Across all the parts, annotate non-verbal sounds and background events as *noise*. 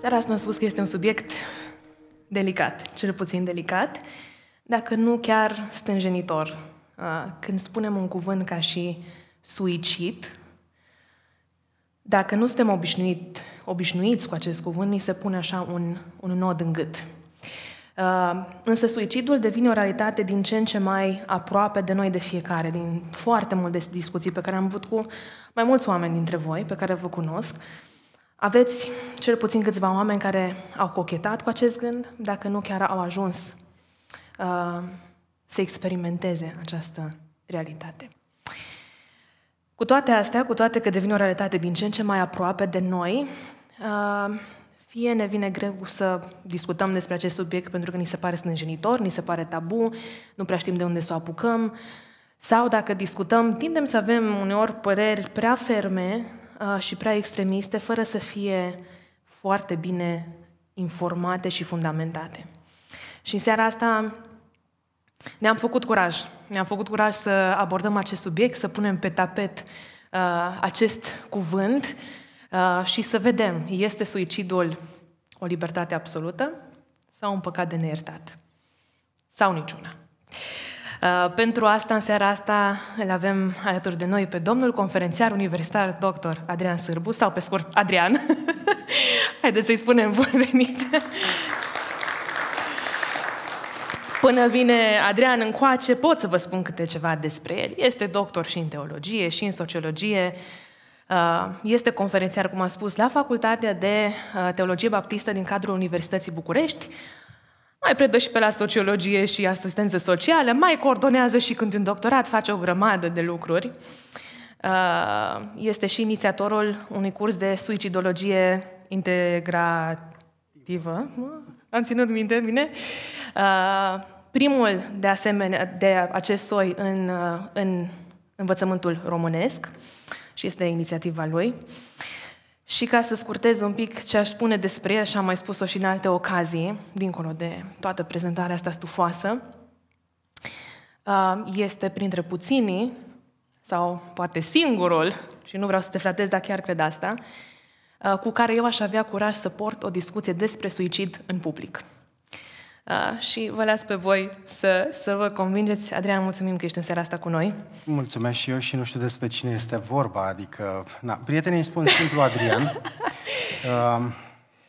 Seara asta am spus că este un subiect delicat, cel puțin delicat, dacă nu chiar stânjenitor. Uh, când spunem un cuvânt ca și suicid, dacă nu suntem obișnuit, obișnuiți cu acest cuvânt, ni se pune așa un, un nod în gât. Uh, însă suicidul devine o realitate din ce în ce mai aproape de noi de fiecare, din foarte multe discuții pe care am avut cu mai mulți oameni dintre voi, pe care vă cunosc, uh, aveți cel puțin câțiva oameni care au cochetat cu acest gând, dacă nu chiar au ajuns uh, să experimenteze această realitate. Cu toate astea, cu toate că devine o realitate din ce în ce mai aproape de noi, uh, fie ne vine greu să discutăm despre acest subiect pentru că ni se pare stânjenitor, ni se pare tabu, nu prea știm de unde să o apucăm, sau dacă discutăm, tindem să avem uneori păreri prea ferme și prea extremiste, fără să fie foarte bine informate și fundamentate. Și în seara asta ne-am făcut curaj. Ne-am făcut curaj să abordăm acest subiect, să punem pe tapet uh, acest cuvânt uh, și să vedem, este suicidul o libertate absolută sau un păcat de neiertat? Sau niciuna? Uh, pentru asta, în seara asta, îl avem alături de noi pe domnul conferențiar universitar doctor Adrian Sârbu, sau pe scurt, Adrian. *laughs* Haideți să-i spunem bun venit! Până vine Adrian încoace, pot să vă spun câte ceva despre el. Este doctor și în teologie, și în sociologie, uh, este conferențiar, cum am spus, la Facultatea de uh, Teologie Baptistă din cadrul Universității București, mai predă și pe la sociologie și asistență socială, mai coordonează și când un doctorat face o grămadă de lucruri. Uh, este și inițiatorul unui curs de suicidologie integrativă. Am ținut minte, bine? Uh, primul, de asemenea, de acest soi în, uh, în învățământul românesc și este inițiativa lui. Uh, și ca să scurtez un pic ce aș spune despre el, și am mai spus-o și în alte ocazii, dincolo de toată prezentarea asta stufoasă, uh, este printre puținii, sau poate singurul, și nu vreau să te flatez, dar chiar cred asta, uh, cu care eu aș avea curaj să port o discuție despre suicid în public și vă las pe voi să, să vă convingeți. Adrian, mulțumim că ești în seara asta cu noi. Mulțumesc și eu și nu știu despre cine este vorba, adică, na, prietenii îi spun simplu Adrian. uh, *laughs*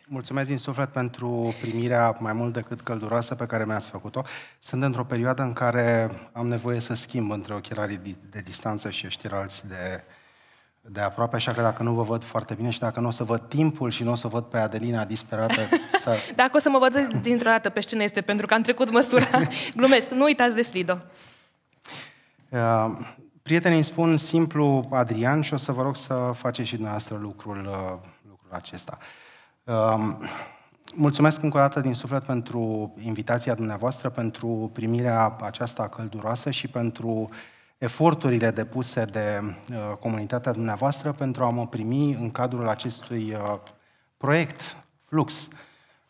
mulțumesc din suflet pentru primirea mai mult decât călduroasă pe care mi-ați făcut-o. Sunt într-o perioadă în care am nevoie să schimb între ochelarii de distanță și ăștia alții de de aproape, așa că dacă nu vă văd foarte bine și dacă nu o să văd timpul și nu o să văd pe Adelina disperată *laughs* să... dacă o să mă văd dintr-o dată pe scenă este, pentru că am trecut măsura, *laughs* glumesc, nu uitați de Slido. Uh, prietenii îmi spun simplu Adrian și o să vă rog să faceți și dumneavoastră lucrul, uh, lucrul acesta. Uh, mulțumesc încă o dată din suflet pentru invitația dumneavoastră, pentru primirea aceasta călduroasă și pentru uh, eforturile depuse de uh, comunitatea dumneavoastră pentru a mă primi în cadrul acestui uh, proiect Flux.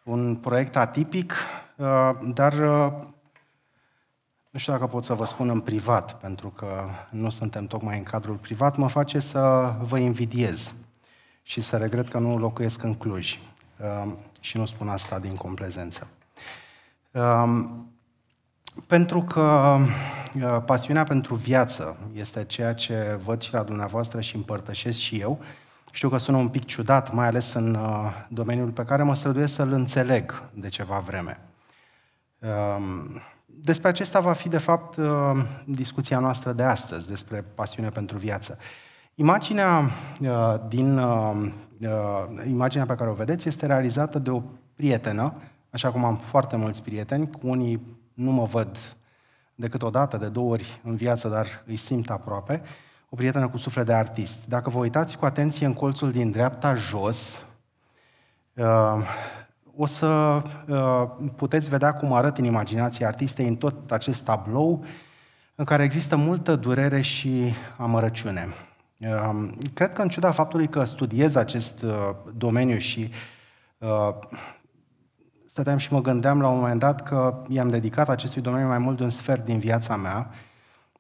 Un proiect atipic, uh, dar nu știu dacă pot să vă spun în privat, pentru că nu suntem tocmai în cadrul privat, mă face să vă invidiez și să regret că nu locuiesc în Cluj. Și nu spun asta din complezență. Um, pentru că uh, pasiunea pentru viață este ceea ce văd și la dumneavoastră și împărtășesc și eu. Știu că sună un pic ciudat, mai ales în uh, domeniul pe care mă străduiesc să-l înțeleg de ceva vreme. Um, despre acesta va fi, de fapt, uh, discuția noastră de astăzi, despre pasiune pentru viață. Imaginea, din, imaginea pe care o vedeți este realizată de o prietenă, așa cum am foarte mulți prieteni, cu unii nu mă văd decât o dată, de două ori în viață, dar îi simt aproape, o prietenă cu suflet de artist. Dacă vă uitați cu atenție în colțul din dreapta jos, uh, o să uh, puteți vedea cum arăt în imaginația artistei în tot acest tablou în care există multă durere și amărăciune. Uh, cred că în ciuda faptului că studiez acest domeniu și stăteam și mă gândeam la un moment dat că i-am dedicat acestui domeniu mai mult de un sfert din viața mea.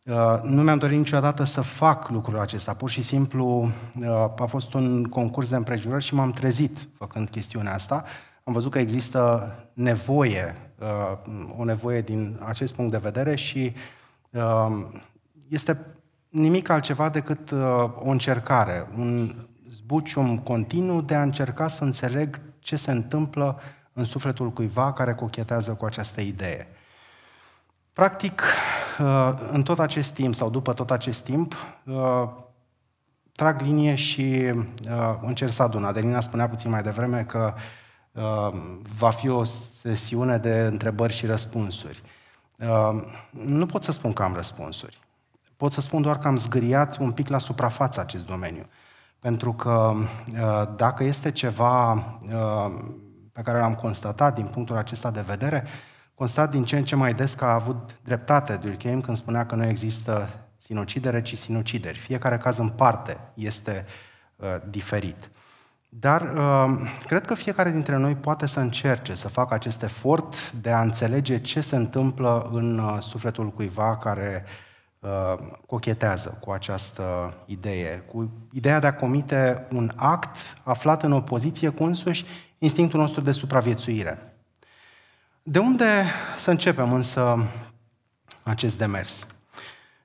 Uh, nu mi-am dorit niciodată să fac lucrul acesta, pur și simplu uh, a fost un concurs de împrejurări și m-am trezit făcând chestiunea asta. Am văzut că există nevoie, uh, o nevoie din acest punct de vedere și este nimic altceva decât o încercare, un zbucium continuu de a încerca să înțeleg ce se întâmplă în sufletul cuiva care cochetează cu această idee. Practic, uh, în tot acest timp sau după tot acest timp, uh, trag linie și uh, încerc să adun. Adelina spunea puțin mai devreme că va fi o sesiune de întrebări și răspunsuri. Nu pot să spun că am răspunsuri. Pot să spun doar că am zgâriat un pic la suprafață acest domeniu. Pentru că dacă este ceva pe care l-am constatat din punctul acesta de vedere, constat din ce în ce mai des că a avut dreptate Durkheim când spunea că nu există sinucidere, ci sinucideri. Fiecare caz în parte este uh, diferit. Dar uh, cred că fiecare dintre noi poate să încerce să facă acest efort de a înțelege ce se întâmplă în uh, sufletul cuiva care uh, cochetează cu această idee, cu ideea de a comite un act aflat în opoziție cu însuși instinctul nostru de supraviețuire. De unde să începem însă acest demers?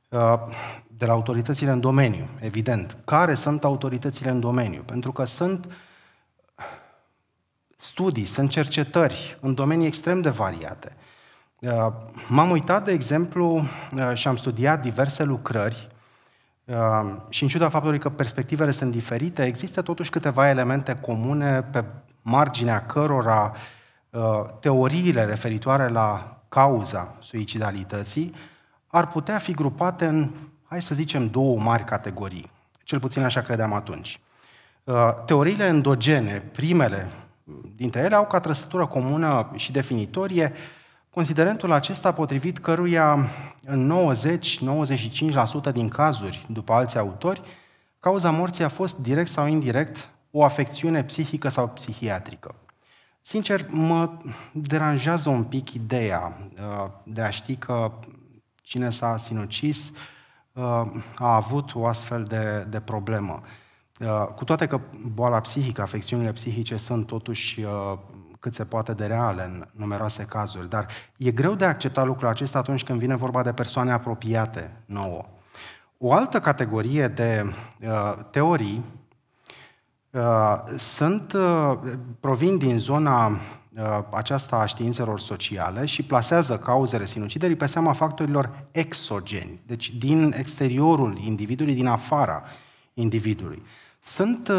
Uh, de la autoritățile în domeniu, evident. Care sunt autoritățile în domeniu? Pentru că sunt studii, sunt cercetări în domenii extrem de variate. Uh, m-am uitat, de exemplu, uh, și am studiat diverse lucrări și în ciuda faptului că perspectivele sunt diferite, există totuși câteva elemente comune pe marginea cărora uh, teoriile referitoare la cauza suicidalității ar putea fi grupate în, hai să zicem, două mari categorii. Cel puțin așa credeam atunci. Uh, teoriile endogene, primele dintre ele, au ca trăsătură comună și definitorie considerentul acesta potrivit căruia în 90-95% din cazuri, după alții autori, cauza morții a fost direct sau indirect o afecțiune psihică sau psihiatrică. Sincer, mă deranjează un pic ideea uh, de a ști că cine s-a sinucis uh, a avut o astfel de, de problemă. Uh, cu toate că boala psihică, afecțiunile psihice sunt totuși cât se poate de reale în numeroase cazuri, dar e greu de acceptat lucrul acesta atunci când vine vorba de persoane apropiate nouă. O altă categorie de teorii Uh, sunt, uh, provin din zona uh, aceasta a științelor sociale și plasează cauzele sinuciderii pe seama factorilor exogeni, deci din exteriorul individului, din afara individului. Sunt,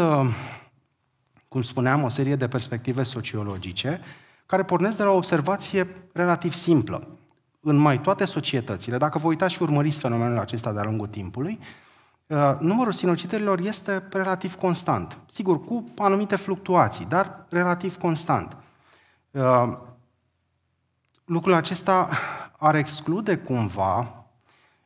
cum spuneam, o serie de perspective sociologice care pornesc de la o observație relativ simplă. În mai toate societățile, dacă vă uitați și urmăriți fenomenul acesta de-a lungul timpului, uh, Uh, numărul sinuciderilor este relativ constant. Sigur, cu anumite fluctuații, dar relativ constant. Uh, lucrul acesta ar exclude cumva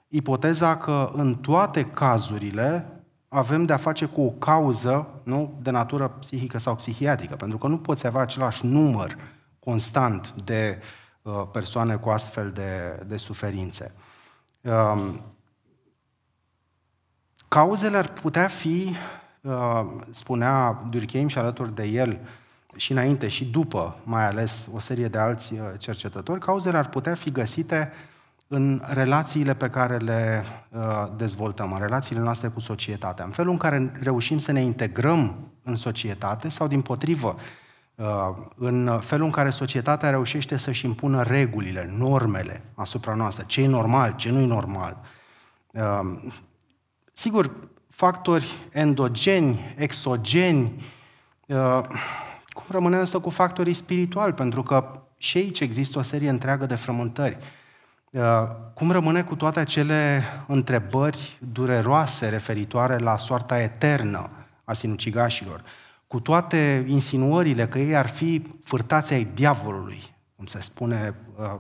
ipoteza că în toate cazurile avem de-a face cu o cauză nu, de natură psihică sau psihiatrică, pentru că nu poți avea același număr constant de uh, persoane cu astfel de, de suferințe. Um, Cauzele ar putea fi, uh, spunea Durkheim și alături de el, și înainte și după, mai ales o serie de alți uh, cercetători, cauzele ar putea fi găsite în relațiile pe care le uh, dezvoltăm, în relațiile noastre cu societatea, în felul în care reușim să ne integrăm în societate sau, din potrivă, în felul în care societatea reușește să-și impună regulile, normele asupra noastră, ce e normal, ce nu e normal, Sigur, factori endogeni, exogeni, uh, cum rămânem însă cu factorii spirituali, pentru că și aici există o serie întreagă de frământări. Uh, cum rămâne cu toate acele întrebări dureroase referitoare la soarta eternă a sinucigașilor? Cu toate insinuările că ei ar fi fârtați ai diavolului, cum se spune uh,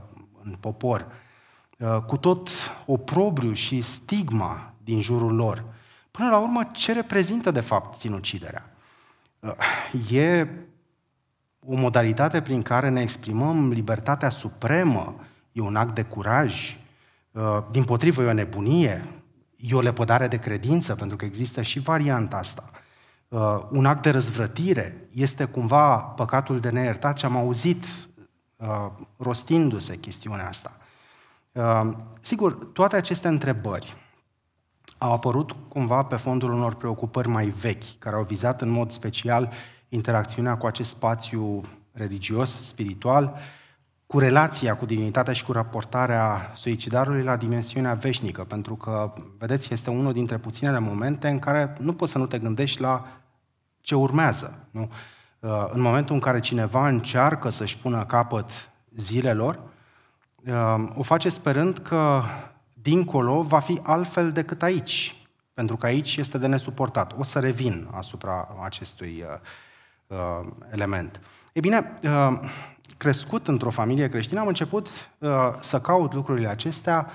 în popor, cu tot oprobriu și stigma din jurul lor. Până la urmă, ce reprezintă de fapt sinuciderea? Uh, e o modalitate prin care ne exprimăm libertatea supremă, e un act de curaj, uh, din potrivă e o nebunie, e o lepădare de credință, pentru că există și varianta asta. Uh, un act de răzvrătire este cumva păcatul de neiertat ce am auzit rostindu-se chestiunea asta. Sigur, toate aceste întrebări au apărut cumva pe fondul unor preocupări mai vechi, care au vizat în mod special interacțiunea cu acest spațiu religios, spiritual, cu relația cu divinitatea și cu raportarea suicidarului la dimensiunea veșnică, pentru că, vedeți, este unul dintre puținele momente în care nu poți să nu te gândești la ce urmează. Nu? Uh, în momentul în care cineva încearcă să-și pună capăt zilelor, uh, o face sperând că dincolo va fi altfel decât aici, pentru că aici este de nesuportat. O să revin asupra acestui uh, uh, element. E bine, uh, crescut într-o familie creștină, am început uh, să caut lucrurile acestea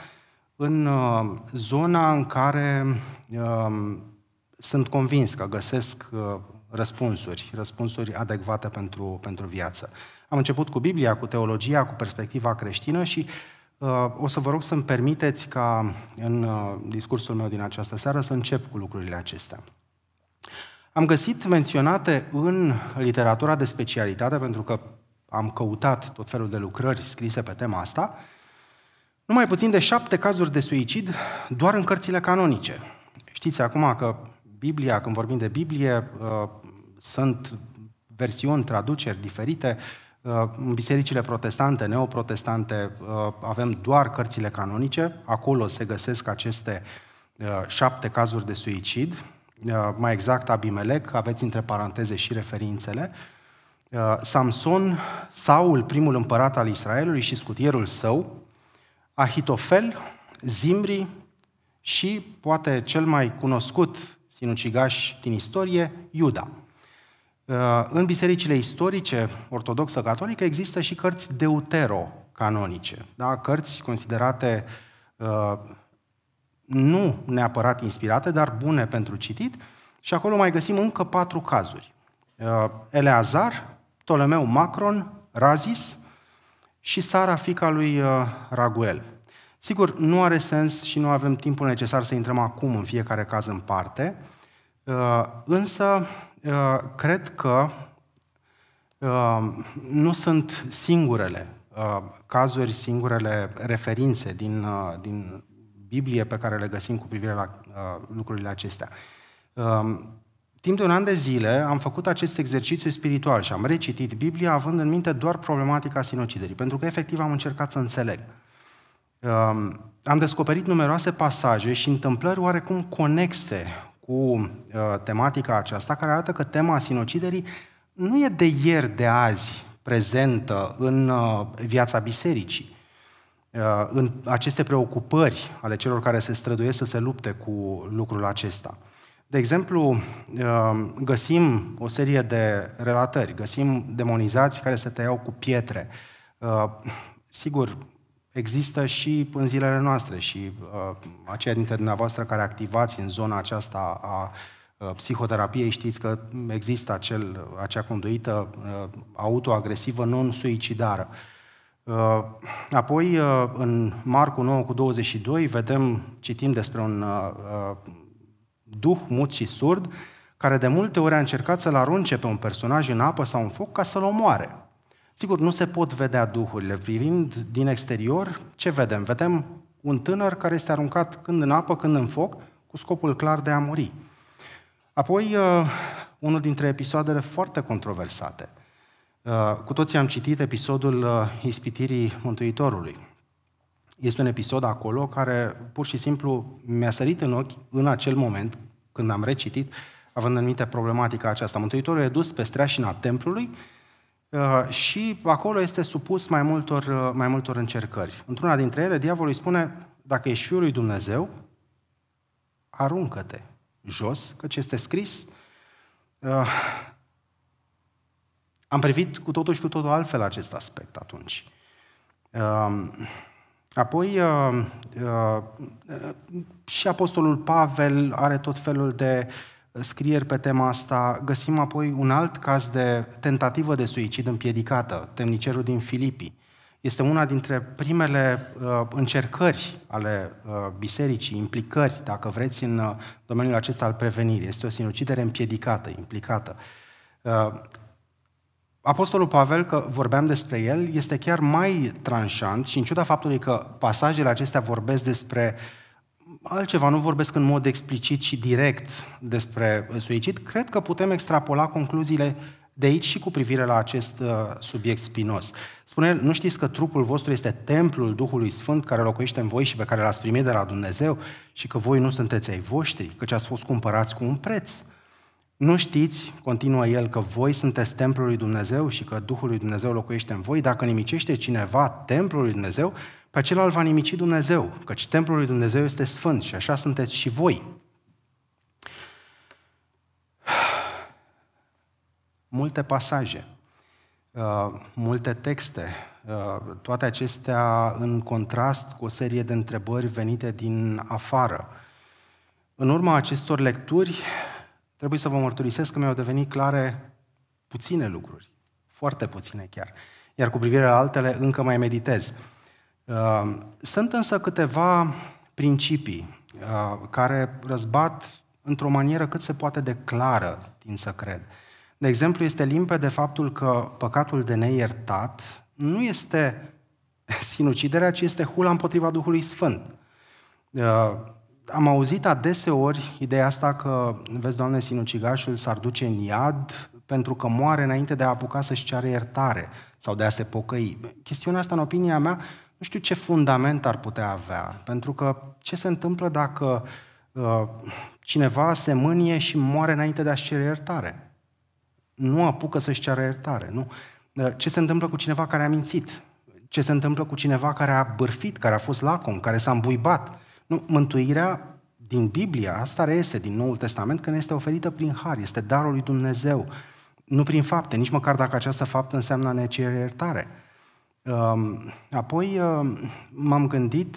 în uh, zona în care uh, sunt convins că găsesc uh, răspunsuri, răspunsuri adecvate pentru, pentru viață. Am început cu Biblia, cu teologia, cu perspectiva creștină și uh, Uh, o să vă rog să-mi permiteți ca în uh, discursul meu din această seară să încep cu lucrurile acestea. Am găsit menționate în literatura de specialitate, pentru că am căutat tot felul de lucrări scrise pe tema asta, numai puțin de șapte cazuri de suicid doar în cărțile canonice. Știți acum că Biblia, când vorbim de Biblie, uh, sunt versiuni, traduceri diferite, uh, Uh, în bisericile protestante, neoprotestante, uh, avem doar cărțile canonice, acolo se găsesc aceste uh, șapte cazuri de suicid, mai exact Abimelec, aveți între paranteze și referințele, Samson, Saul, primul împărat al Israelului și scutierul său, Ahitofel, Zimri și, poate cel mai cunoscut sinucigaș din istorie, Iuda. În bisericile istorice ortodoxă-catolică există și cărți deutero-canonice, da? cărți considerate uh, nu neapărat inspirate, dar bune pentru citit, și acolo mai găsim încă patru cazuri. Uh, Eleazar, Ptolemeu Macron, Razis și Sara, fica lui uh, Raguel. Sigur, nu are sens și nu avem timpul necesar să intrăm acum în fiecare caz în parte, Uh, însă, uh, cred că uh, nu sunt singurele cazuri, singurele referințe din, din Biblie pe care le găsim cu privire la lucrurile acestea. Um, timp de un an de zile am făcut acest exercițiu spiritual și am recitit Biblia având în minte doar problematica sinuciderii, pentru că efectiv am încercat să înțeleg. Um, am descoperit numeroase pasaje și întâmplări oarecum conexe cu uh, tematica aceasta, care arată că tema sinuciderii nu e de ieri de azi prezentă în uh, viața bisericii, uh, în aceste preocupări ale celor care se străduiesc să se lupte cu lucrul acesta. De exemplu, uh, găsim o serie de relatări, găsim demonizați care se tăiau cu pietre. Uh, sigur, există și în zilele noastre și uh, aceia dintre dumneavoastră care activați în zona aceasta a uh, psihoterapiei știți că există acel, acea conduită uh, autoagresivă non-suicidară. Uh, apoi, uh, în Marcu 9 cu 22, vedem, citim despre un uh, uh, duh mut și surd, care de multe ori a încercat să-l arunce pe un personaj în apă sau în foc ca să-l omoare. Sigur, nu se pot vedea duhurile. Privind din exterior, ce vedem? Vedem un tânăr care este aruncat când în apă, când în foc, cu scopul clar de a muri. Apoi, uh, unul dintre episoadele foarte controversate. Uh, cu toții am citit episodul uh, ispitirii Mântuitorului. Este un episod acolo care pur și simplu mi-a sărit în ochi în acel moment când am recitit, având în minte problematica aceasta. Mântuitorul e dus pe streașina templului Uh, și acolo este supus mai multor, uh, mai multor încercări. Într-una dintre ele, diavolul îi spune, dacă ești Fiul lui Dumnezeu, aruncă-te jos, căci este scris, uh, am privit cu totul și cu totul altfel acest aspect atunci. Um, uh, apoi, uh, uh, și Apostolul Pavel are tot felul de uh, scrieri pe tema asta. Găsim apoi un alt caz de tentativă de suicid împiedicată, temnicerul din Filipii. Este una dintre primele uh, încercări ale uh, bisericii, implicări, dacă vreți, în uh, domeniul acesta al prevenirii. Este o sinucidere împiedicată, implicată. Uh, Apostolul Pavel, că vorbeam despre el, este chiar mai tranșant și în ciuda faptului că pasajele acestea vorbesc despre uh, altceva, nu vorbesc în mod explicit și direct despre suicid, cred că putem extrapola concluziile de aici și cu privire la acest uh, subiect spinos. Spune nu știți că trupul vostru este templul Duhului Sfânt care locuiește în voi și pe care l-ați primit de la Dumnezeu și că voi nu sunteți ai voștri, căci ați fost cumpărați cu un preț. Nu știți, continuă el, că voi sunteți templul lui Dumnezeu și că Duhul lui Dumnezeu locuiește în voi? Dacă nimicește cineva templul lui Dumnezeu, pe acela îl va nimici Dumnezeu, căci templul lui Dumnezeu este sfânt și așa sunteți și voi. *sighs* Multe pasaje, uh, multe texte, uh, toate acestea în contrast cu o serie de întrebări venite din afară. În urma acestor lecturi, Trebuie să vă mărturisesc că mi-au devenit clare puține lucruri, foarte puține chiar. Iar cu privire la altele, încă mai meditez. Uh, sunt însă câteva principii uh, care răzbat într-o manieră cât se poate de clară, tin să cred. De exemplu, este limpede faptul că păcatul de neiertat nu este *laughs* sinuciderea, ci este hula împotriva Duhului Sfânt. Uh, am auzit adeseori ideea asta că, vezi, Doamne, sinucigașul s-ar duce în iad pentru că moare înainte de a apuca să-și ceară iertare sau de a se pocăi. Chestiunea asta, în opinia mea, nu știu ce fundament ar putea avea, pentru că ce se întâmplă dacă uh, cineva se mânie și moare înainte de a-și cere iertare? Nu apucă să-și ceară iertare, nu? Uh, ce se întâmplă cu cineva care a mințit? Ce se întâmplă cu cineva care a bârfit, care a fost lacom, care s-a îmbuibat? Nu, mântuirea din Biblia, asta reiese din Noul Testament, ne este oferită prin har, este darul lui Dumnezeu, nu prin fapte, nici măcar dacă această faptă înseamnă necere iertare. Um, apoi um, m-am gândit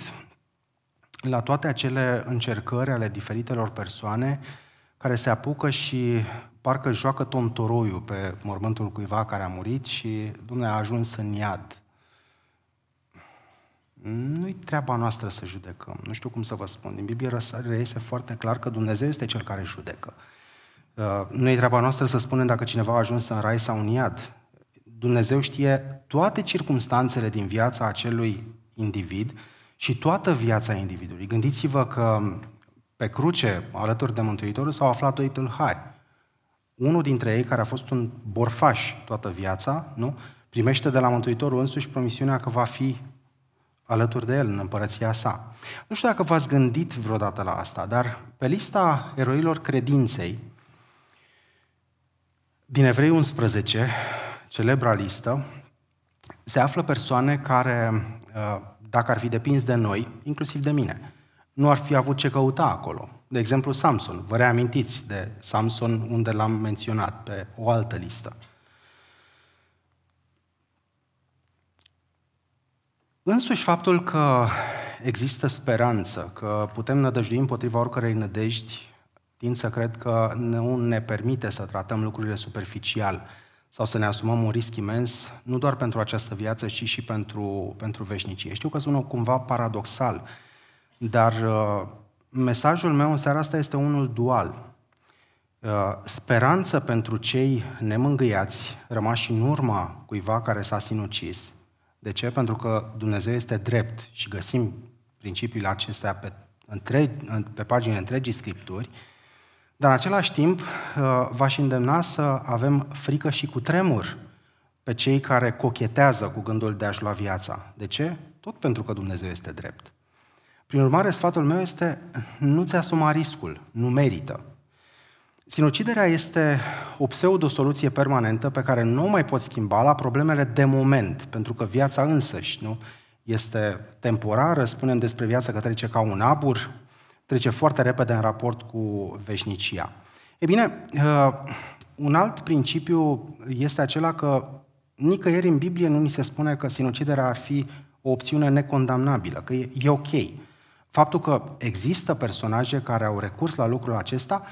la toate acele încercări ale diferitelor persoane care se apucă și parcă joacă tontoroiul pe mormântul cuiva care a murit și, Dumnezeu a ajuns în iad. Nu-i treaba noastră să judecăm. Nu știu cum să vă spun. Din Biblie reiese foarte clar că Dumnezeu este Cel care judecă. Uh, nu-i treaba noastră să spunem dacă cineva a ajuns în rai sau în iad. Dumnezeu știe toate circunstanțele din viața acelui individ și toată viața individului. Gândiți-vă că pe cruce, alături de Mântuitorul, s-au aflat doi tâlhari. Unul dintre ei, care a fost un borfaș toată viața, nu? primește de la Mântuitorul însuși promisiunea că va fi alături de el în împărăția sa. Nu știu dacă v-ați gândit vreodată la asta, dar pe lista eroilor credinței, din Evrei 11, celebra listă, se află persoane care, uh, dacă ar fi depins de noi, inclusiv de mine, nu ar fi avut ce căuta acolo. De exemplu, Samson. Vă reamintiți de Samson unde l-am menționat pe o altă listă. Însuși faptul că există speranță, că putem nădăjdui împotriva oricărei nădejdi, tind să cred că nu ne permite să tratăm lucrurile superficial sau să ne asumăm un risc imens, nu doar pentru această viață, ci și pentru, pentru veșnicie. Știu că sună cumva paradoxal, dar uh, mesajul meu în seara asta este unul dual. Uh, speranță pentru cei nemângâiați, rămași în urma cuiva care s-a sinucis – de ce? Pentru că Dumnezeu este drept și găsim principiile acestea pe, întreg, pe pagini întregii Scripturi, dar în același timp uh, v-aș îndemna să avem frică și cu tremur pe cei care cochetează cu gândul de a-și lua viața. De ce? Tot pentru că Dumnezeu este drept. Prin urmare, sfatul meu este nu-ți asuma riscul, nu merită. Sinuciderea este o pseudo-soluție permanentă pe care nu o mai poți schimba la problemele de moment, pentru că viața însăși nu este temporară, spunem despre viața că trece ca un abur, trece foarte repede în raport cu veșnicia. E bine, uh, un alt principiu este acela că nicăieri în Biblie nu ni se spune că sinuciderea ar fi o opțiune necondamnabilă, că e ok. Faptul că există personaje care au recurs la lucrul acesta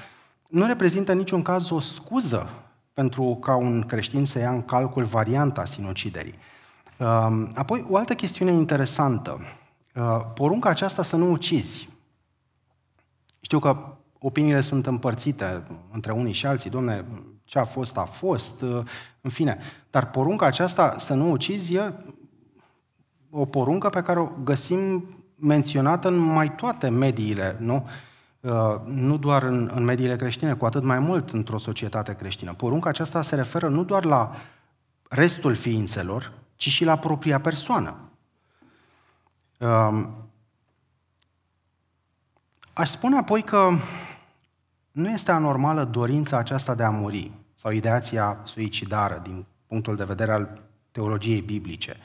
nu reprezintă niciun caz o scuză pentru ca un creștin să ia în calcul varianta sinuciderii. Um, apoi, o altă chestiune interesantă. Uh, porunca aceasta să nu ucizi. Știu că opiniile sunt împărțite între unii și alții. Domne, ce a fost, a fost, uh, în fine. Dar porunca aceasta să nu ucizi e o poruncă pe care o găsim menționată în mai toate mediile, nu? Uh, Uh, nu doar în, în mediile creștine, cu atât mai mult într-o societate creștină. Porunca aceasta se referă nu doar la restul ființelor, ci și la propria persoană. Um, aș spune apoi că nu este anormală dorința aceasta de a muri sau ideația suicidară din punctul de vedere al teologiei biblice.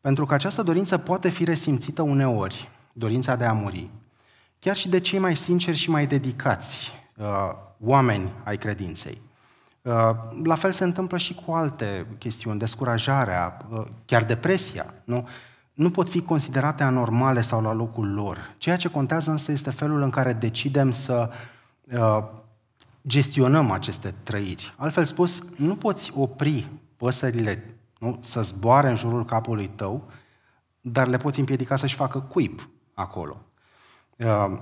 Pentru că această dorință poate fi resimțită uneori, dorința de a muri, chiar și de cei mai sinceri și mai dedicați uh, oameni ai credinței. Uh, la fel se întâmplă și cu alte chestiuni, descurajarea, uh, chiar depresia, nu? nu pot fi considerate anormale sau la locul lor. Ceea ce contează însă este felul în care decidem să gestionăm aceste trăiri. Altfel spus, nu poți opri păsările nu? să zboare în jurul capului tău, dar le poți împiedica să-și facă cuib acolo. Ehm,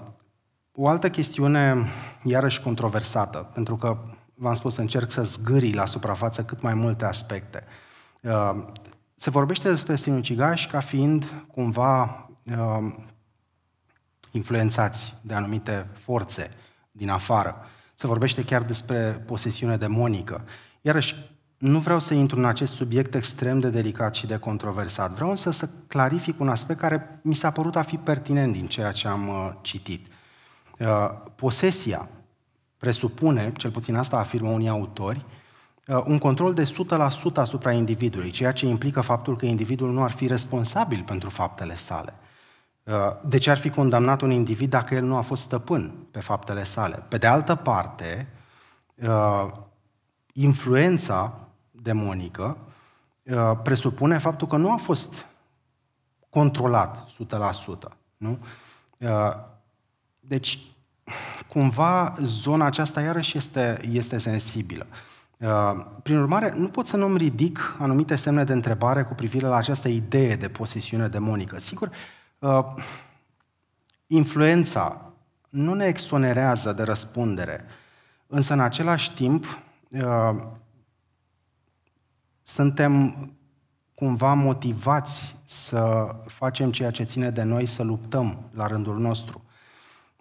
o altă chestiune, iarăși controversată, pentru că, v-am spus, încerc să zgârii la suprafață cât mai multe aspecte. Ehm, se vorbește despre sinucigași ca fiind cumva ehm, influențați de anumite forțe din afară. Se vorbește chiar despre posesiune demonică. Iarăși, nu vreau să intru în acest subiect extrem de delicat și de controversat. Vreau însă să clarific un aspect care mi s-a părut a fi pertinent din ceea ce am uh, citit. Uh, posesia presupune, cel puțin asta afirmă unii autori, uh, un control de 100% asupra individului, ceea ce implică faptul că individul nu ar fi responsabil pentru faptele sale. De ce ar fi condamnat un individ dacă el nu a fost stăpân pe faptele sale? Pe de altă parte, influența demonică uh, presupune faptul că nu a fost controlat 100%. Nu? Uh, deci, cumva, zona aceasta iarăși este, este sensibilă. Uh, prin urmare, nu pot să nu-mi ridic anumite semne de întrebare cu privire la această idee de posesiune demonică. Sigur, influența nu ne exonerează de răspundere, însă în același timp suntem cumva motivați să facem ceea ce ține de noi, să luptăm la rândul nostru.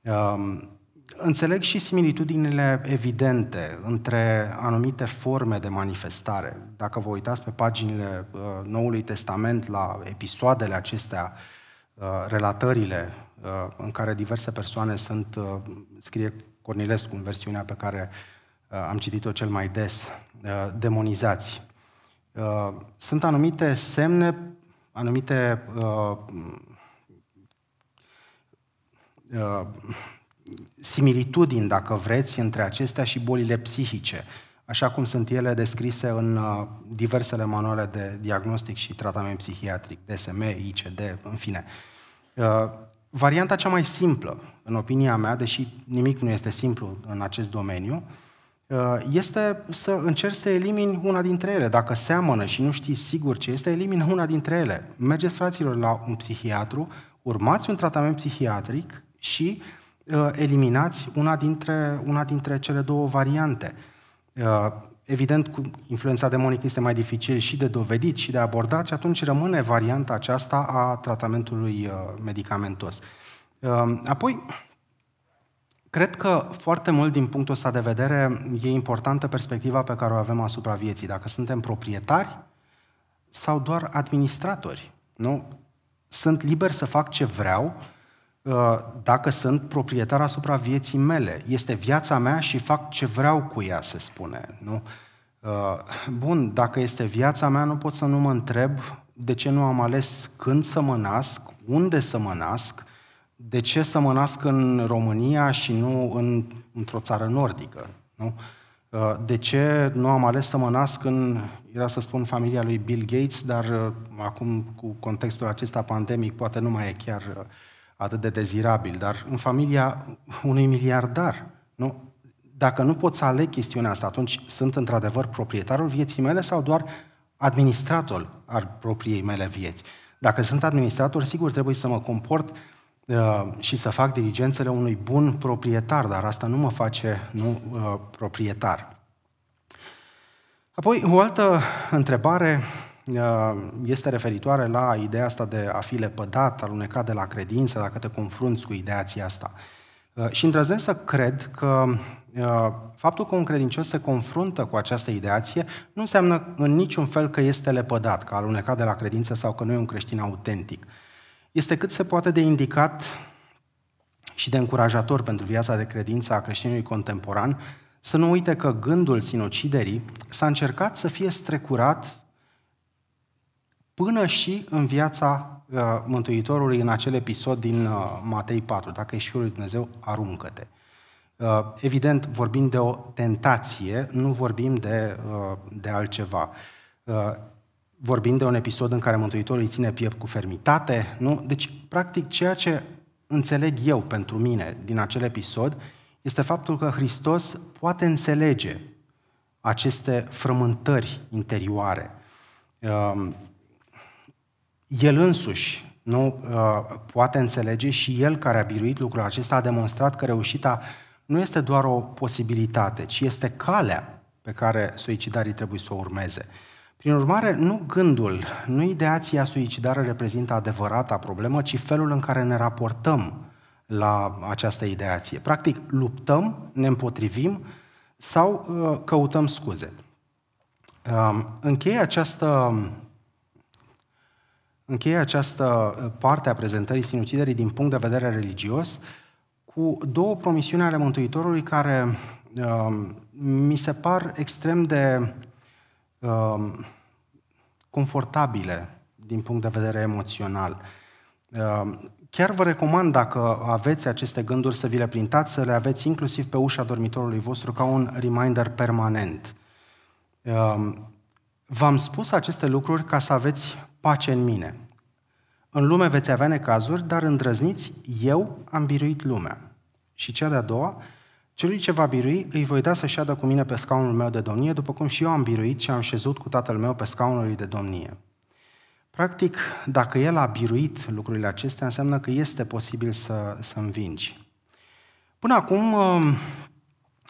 Um, înțeleg și similitudinile evidente între anumite forme de manifestare. Dacă vă uitați pe paginile uh, Noului Testament la episoadele acestea, uh, relatările uh, în care diverse persoane sunt, scrie Cornilescu în versiunea pe care am citit-o cel mai des, demonizați. Uh, sunt anumite semne, anumite uh, uh, similitudini, dacă vreți, între acestea și bolile psihice, așa cum sunt ele descrise în diversele manuale de diagnostic și tratament psihiatric, DSM, ICD, în fine. Varianta cea mai simplă, în opinia mea, deși nimic nu este simplu în acest domeniu, Uh, este să încerci să elimini una dintre ele. Dacă seamănă și nu știi sigur ce este, elimină una dintre ele. Mergeți, fraților, la un psihiatru, urmați un tratament psihiatric și uh, eliminați una dintre, una dintre cele două variante. Uh, evident, cu influența demonică este mai dificil și de dovedit și de abordat și atunci rămâne varianta aceasta a tratamentului uh, medicamentos. Uh, apoi, Cred că foarte mult din punctul ăsta de vedere e importantă perspectiva pe care o avem asupra vieții, dacă suntem proprietari sau doar administratori. Nu? Sunt liber să fac ce vreau uh, dacă sunt proprietar asupra vieții mele. Este viața mea și fac ce vreau cu ea, se spune. Nu? Uh, bun, dacă este viața mea, nu pot să nu mă întreb de ce nu am ales când să mă nasc, unde să mă nasc, de ce să mă nasc în România și nu în, într-o țară nordică? Nu? Uh, de ce nu am ales să mă nasc în, era să spun, familia lui Bill Gates, dar uh, acum cu contextul acesta pandemic poate nu mai e chiar uh, atât de dezirabil, dar în familia unui miliardar. Nu? Dacă nu pot să aleg chestiunea asta, atunci sunt într-adevăr proprietarul vieții mele sau doar administratorul al propriei mele vieți? Dacă sunt administrator, sigur trebuie să mă comport uh, Uh, și să fac diligențele unui bun proprietar, dar asta nu mă face nu, uh, proprietar. Apoi, o altă întrebare uh, este referitoare la ideea asta de a fi lepădat, alunecat de la credință, dacă te confrunți cu ideea asta. Și îndrăznesc să cred că faptul că un credincios se confruntă cu această ideație nu înseamnă în niciun fel că este lepădat, că a alunecat de la credință sau că nu e un creștin autentic este cât se poate de indicat și de încurajator pentru viața de credință a creștinului contemporan să nu uite că gândul sinuciderii s-a încercat să fie strecurat până și în viața uh, Mântuitorului în acel episod din uh, Matei 4, dacă ești Fiul lui Dumnezeu, aruncă-te. Uh, evident, vorbim de o tentație, nu vorbim de, de altceva vorbim de un episod în care Mântuitorul îi ține piept cu fermitate, nu? Deci, practic, ceea ce înțeleg eu pentru mine din acel episod este faptul că Hristos poate înțelege aceste frământări interioare. Um, el însuși nu uh, poate înțelege și el care a biruit lucrul acesta a demonstrat că reușita nu este doar o posibilitate, ci este calea pe care suicidarii trebuie să o urmeze. Prin urmare, nu gândul, nu ideația suicidară reprezintă adevărata problemă, ci felul în care ne raportăm la această ideație. Practic, luptăm, ne împotrivim sau uh, căutăm scuze. Um, încheie această Încheie această uh, parte a prezentării sinuciderii din punct de vedere religios cu două promisiuni ale Mântuitorului care um, mi se par extrem de Um, confortabile din punct de vedere emoțional. Um, chiar vă recomand, dacă aveți aceste gânduri, să vi le printați, să le aveți inclusiv pe ușa dormitorului vostru ca un reminder permanent. Um, v-am spus aceste lucruri ca să aveți pace în mine. În lume veți avea necazuri, dar îndrăzniți, eu am biruit lumea. Și cea de-a doua, Celui ce va birui, îi voi da să șadă cu mine pe scaunul meu de domnie, după cum și eu am biruit și am șezut cu tatăl meu pe scaunul lui de domnie. Practic, dacă el a biruit lucrurile acestea, înseamnă că este posibil să, să învingi. Până acum, um,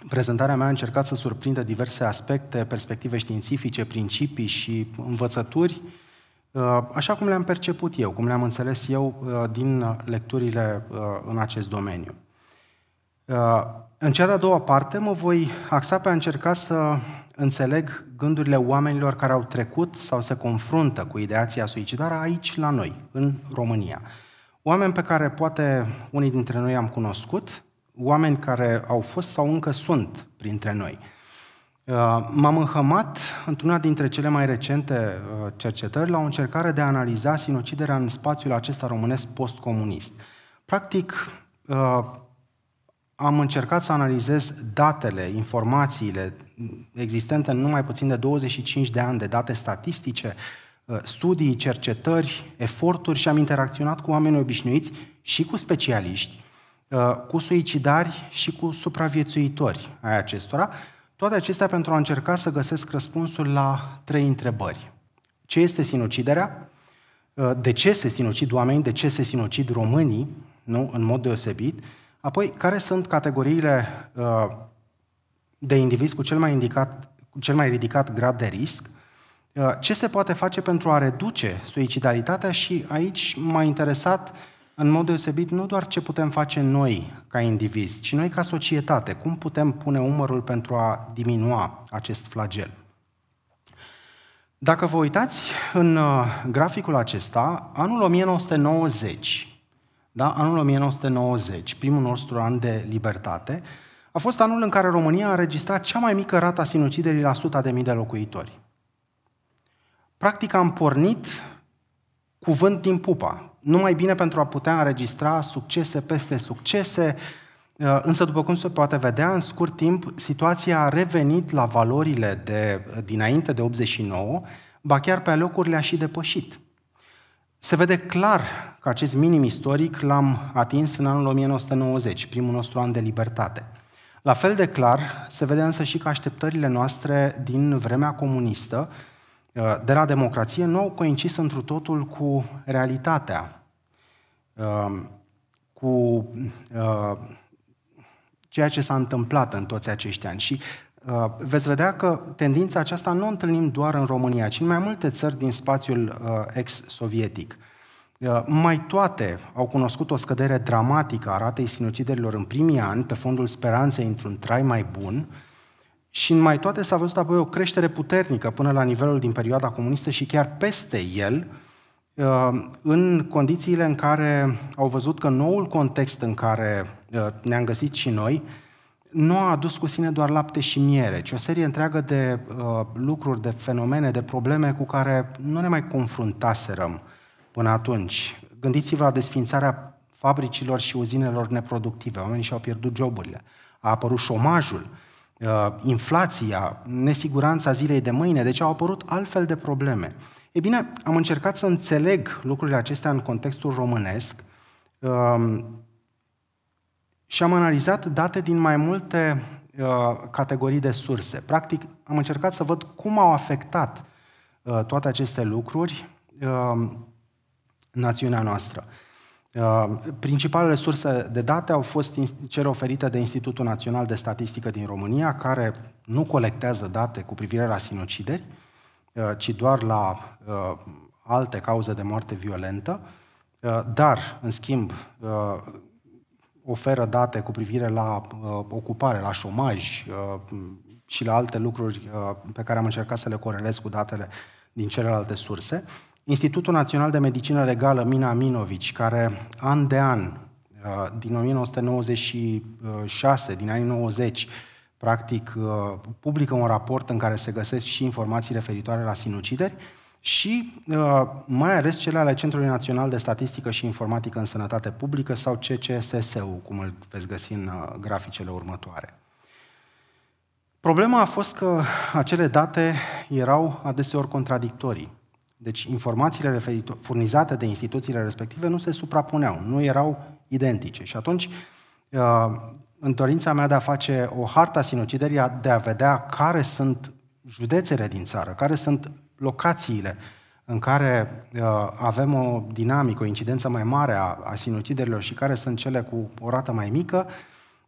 prezentarea mea a încercat să surprindă diverse aspecte, perspective științifice, principii și învățături, uh, așa cum le-am perceput eu, cum le-am înțeles eu uh, din lecturile uh, în acest domeniu. În cea de-a doua parte mă voi axa pe a încerca să înțeleg gândurile oamenilor care au trecut sau se confruntă cu ideația suicidară aici la noi, în România. Oameni pe care poate unii dintre noi am cunoscut, oameni care au fost sau încă sunt printre noi. Uh, m-am înhămat într-una dintre cele mai recente uh, cercetări la o încercare de a analiza sinuciderea în spațiul acesta românesc postcomunist. Practic, uh, am încercat să analizez datele, informațiile existente în numai puțin de 25 de ani de date statistice, ă, studii, cercetări, eforturi și am interacționat cu oameni obișnuiți și cu specialiști, ă, cu suicidari și cu supraviețuitori ai acestora, toate acestea pentru a încerca să găsesc răspunsul la trei întrebări. Ce este sinuciderea? Ă, de ce se sinucid oamenii? De ce se sinucid românii? Nu? În mod deosebit. Apoi, care sunt categoriile uh, de indivizi cu cel mai, indicat, cu cel mai ridicat grad de risc? Uh, ce se poate face pentru a reduce suicidalitatea? Și aici m-a interesat în mod deosebit nu doar ce putem face noi ca indivizi, ci noi ca societate. Cum putem pune umărul pentru a diminua acest flagel? Dacă vă uitați în uh, graficul acesta, anul 1990 da? anul 1990, primul nostru an de libertate, a fost anul în care România a înregistrat cea mai mică rată a sinuciderii la 100 de mii de locuitori. Practic am pornit cuvânt din pupa, numai bine pentru a putea înregistra succese peste succese, uh, însă după cum se poate vedea, în scurt timp, situația a revenit la valorile de dinainte de 89, ba chiar pe locurile a și depășit. Se vede clar că acest minim istoric l-am atins în anul 1990, primul nostru an de libertate. La fel de clar se vede însă și că așteptările noastre din vremea comunistă uh, de la democrație nu au coincis întru totul cu realitatea, uh, cu uh, ceea ce s-a întâmplat în toți acești ani. Și Uh, veți vedea că tendința aceasta nu o întâlnim doar în România, ci în mai multe țări din spațiul uh, ex-sovietic. Uh, mai toate au cunoscut o scădere dramatică a ratei sinuciderilor în primii ani, pe fondul speranței într-un trai mai bun, și în mai toate s-a văzut apoi o creștere puternică până la nivelul din perioada comunistă și chiar peste el, în condițiile în care au văzut că noul context în care ne-am găsit și noi nu a adus cu sine doar lapte și miere, ci o serie întreagă de uh, lucruri, de fenomene, de probleme cu care nu ne mai confruntaserăm până atunci. Gândiți-vă la desfințarea fabricilor și uzinelor neproductive. Oamenii și-au pierdut joburile. A apărut șomajul, uh, inflația, nesiguranța zilei de mâine, deci au apărut altfel de probleme. Ei bine, am încercat să înțeleg lucrurile acestea în contextul românesc, uh, și am analizat date din mai multe uh, categorii de surse. Practic, am încercat să văd cum au afectat uh, toate aceste lucruri uh, națiunea noastră. Principalele surse de date au fost cele oferite de Institutul Național de Statistică din România, care nu colectează date cu privire la sinucideri, ci doar la alte cauze de moarte violentă, dar, în schimb, oferă date cu privire la uh, ocupare, la șomaj uh, și la alte lucruri uh, pe care am încercat să le corelez cu datele din celelalte surse. Institutul Național de Medicină Legală Mina Minovici, care an de an, uh, din 1996, din anii 90, practic uh, publică un raport în care se găsesc și informații referitoare la sinucideri, și uh, mai ales cele ale Centrului Național de Statistică și Informatică în Sănătate Publică sau CCSS-ul, cum îl veți găsi în uh, graficele următoare. Problema a fost că acele date erau adeseori contradictorii. Deci informațiile referito- furnizate de instituțiile respective nu se suprapuneau, nu erau identice. Și atunci, uh, în dorința mea de a face o harta sinuciderii, de a vedea care sunt județele din țară, care sunt locațiile în care uh, avem o dinamică, o incidență mai mare a, a sinuciderilor și care sunt cele cu o rată mai mică,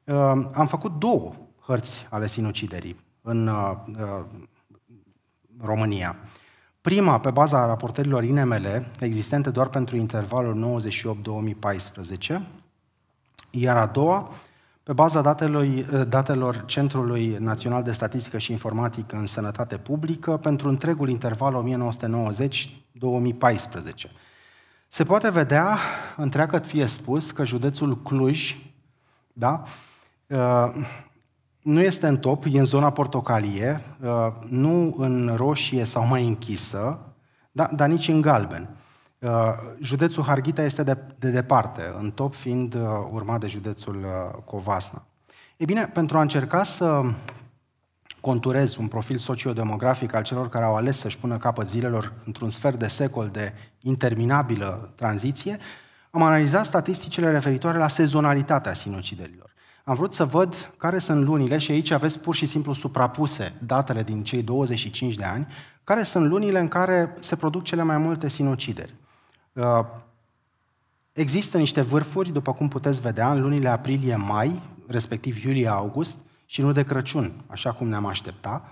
uh, am făcut două hărți ale sinuciderii în uh, uh, România. Prima, pe baza raportărilor INML, existente doar pentru intervalul 98-2014, iar a doua, pe baza datelor, datelor Centrului Național de Statistică și Informatică în Sănătate Publică pentru întregul interval 1990-2014. Se poate vedea, întreagăt fie spus, că județul Cluj da, uh, nu este în top, e în zona portocalie, uh, nu în roșie sau mai închisă, da, dar nici în galben. Uh, județul Harghita este de, de departe, în top fiind uh, urmat de județul uh, Covasna. Ei bine, pentru a încerca să conturez un profil sociodemografic al celor care au ales să-și pună capăt zilelor într-un sfert de secol de interminabilă tranziție, am analizat statisticile referitoare la sezonalitatea sinuciderilor. Am vrut să văd care sunt lunile și aici aveți pur și simplu suprapuse datele din cei 25 de ani, care sunt lunile în care se produc cele mai multe sinucideri. Uh, există niște vârfuri, după cum puteți vedea, în lunile aprilie-mai, respectiv iulie-august, și nu de Crăciun, așa cum ne-am aștepta.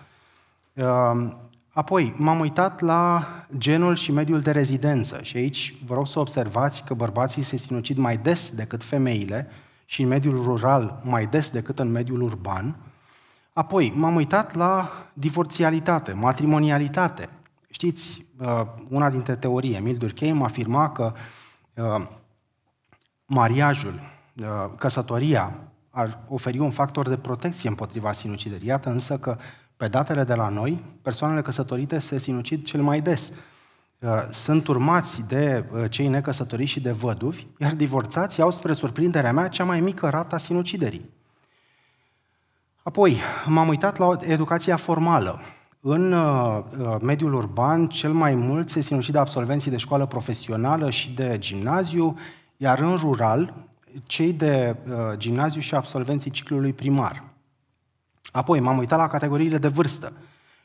Uh, apoi, m-am uitat la genul și mediul de rezidență și aici vă rog să observați că bărbații se sinucid mai des decât femeile și în mediul rural mai des decât în mediul urban. Apoi, m-am uitat la divorțialitate, matrimonialitate. Știți, Uh, una dintre teorii. Emil Durkheim afirma că uh, mariajul, uh, căsătoria, ar oferi un factor de protecție împotriva sinuciderii. Iată însă că pe datele de la noi, persoanele căsătorite se sinucid cel mai des. Sunt urmați de cei necăsătoriți și de văduvi, iar divorțații au, spre surprinderea mea, cea mai mică rată a sinuciderii. Apoi, m-am uitat la educația formală. În uh, uh, mediul urban, cel mai mult se sinucid absolvenții de școală profesională și de gimnaziu, iar în rural, cei de uh, gimnaziu și absolvenții ciclului primar. Apoi m-am uitat la categoriile de vârstă.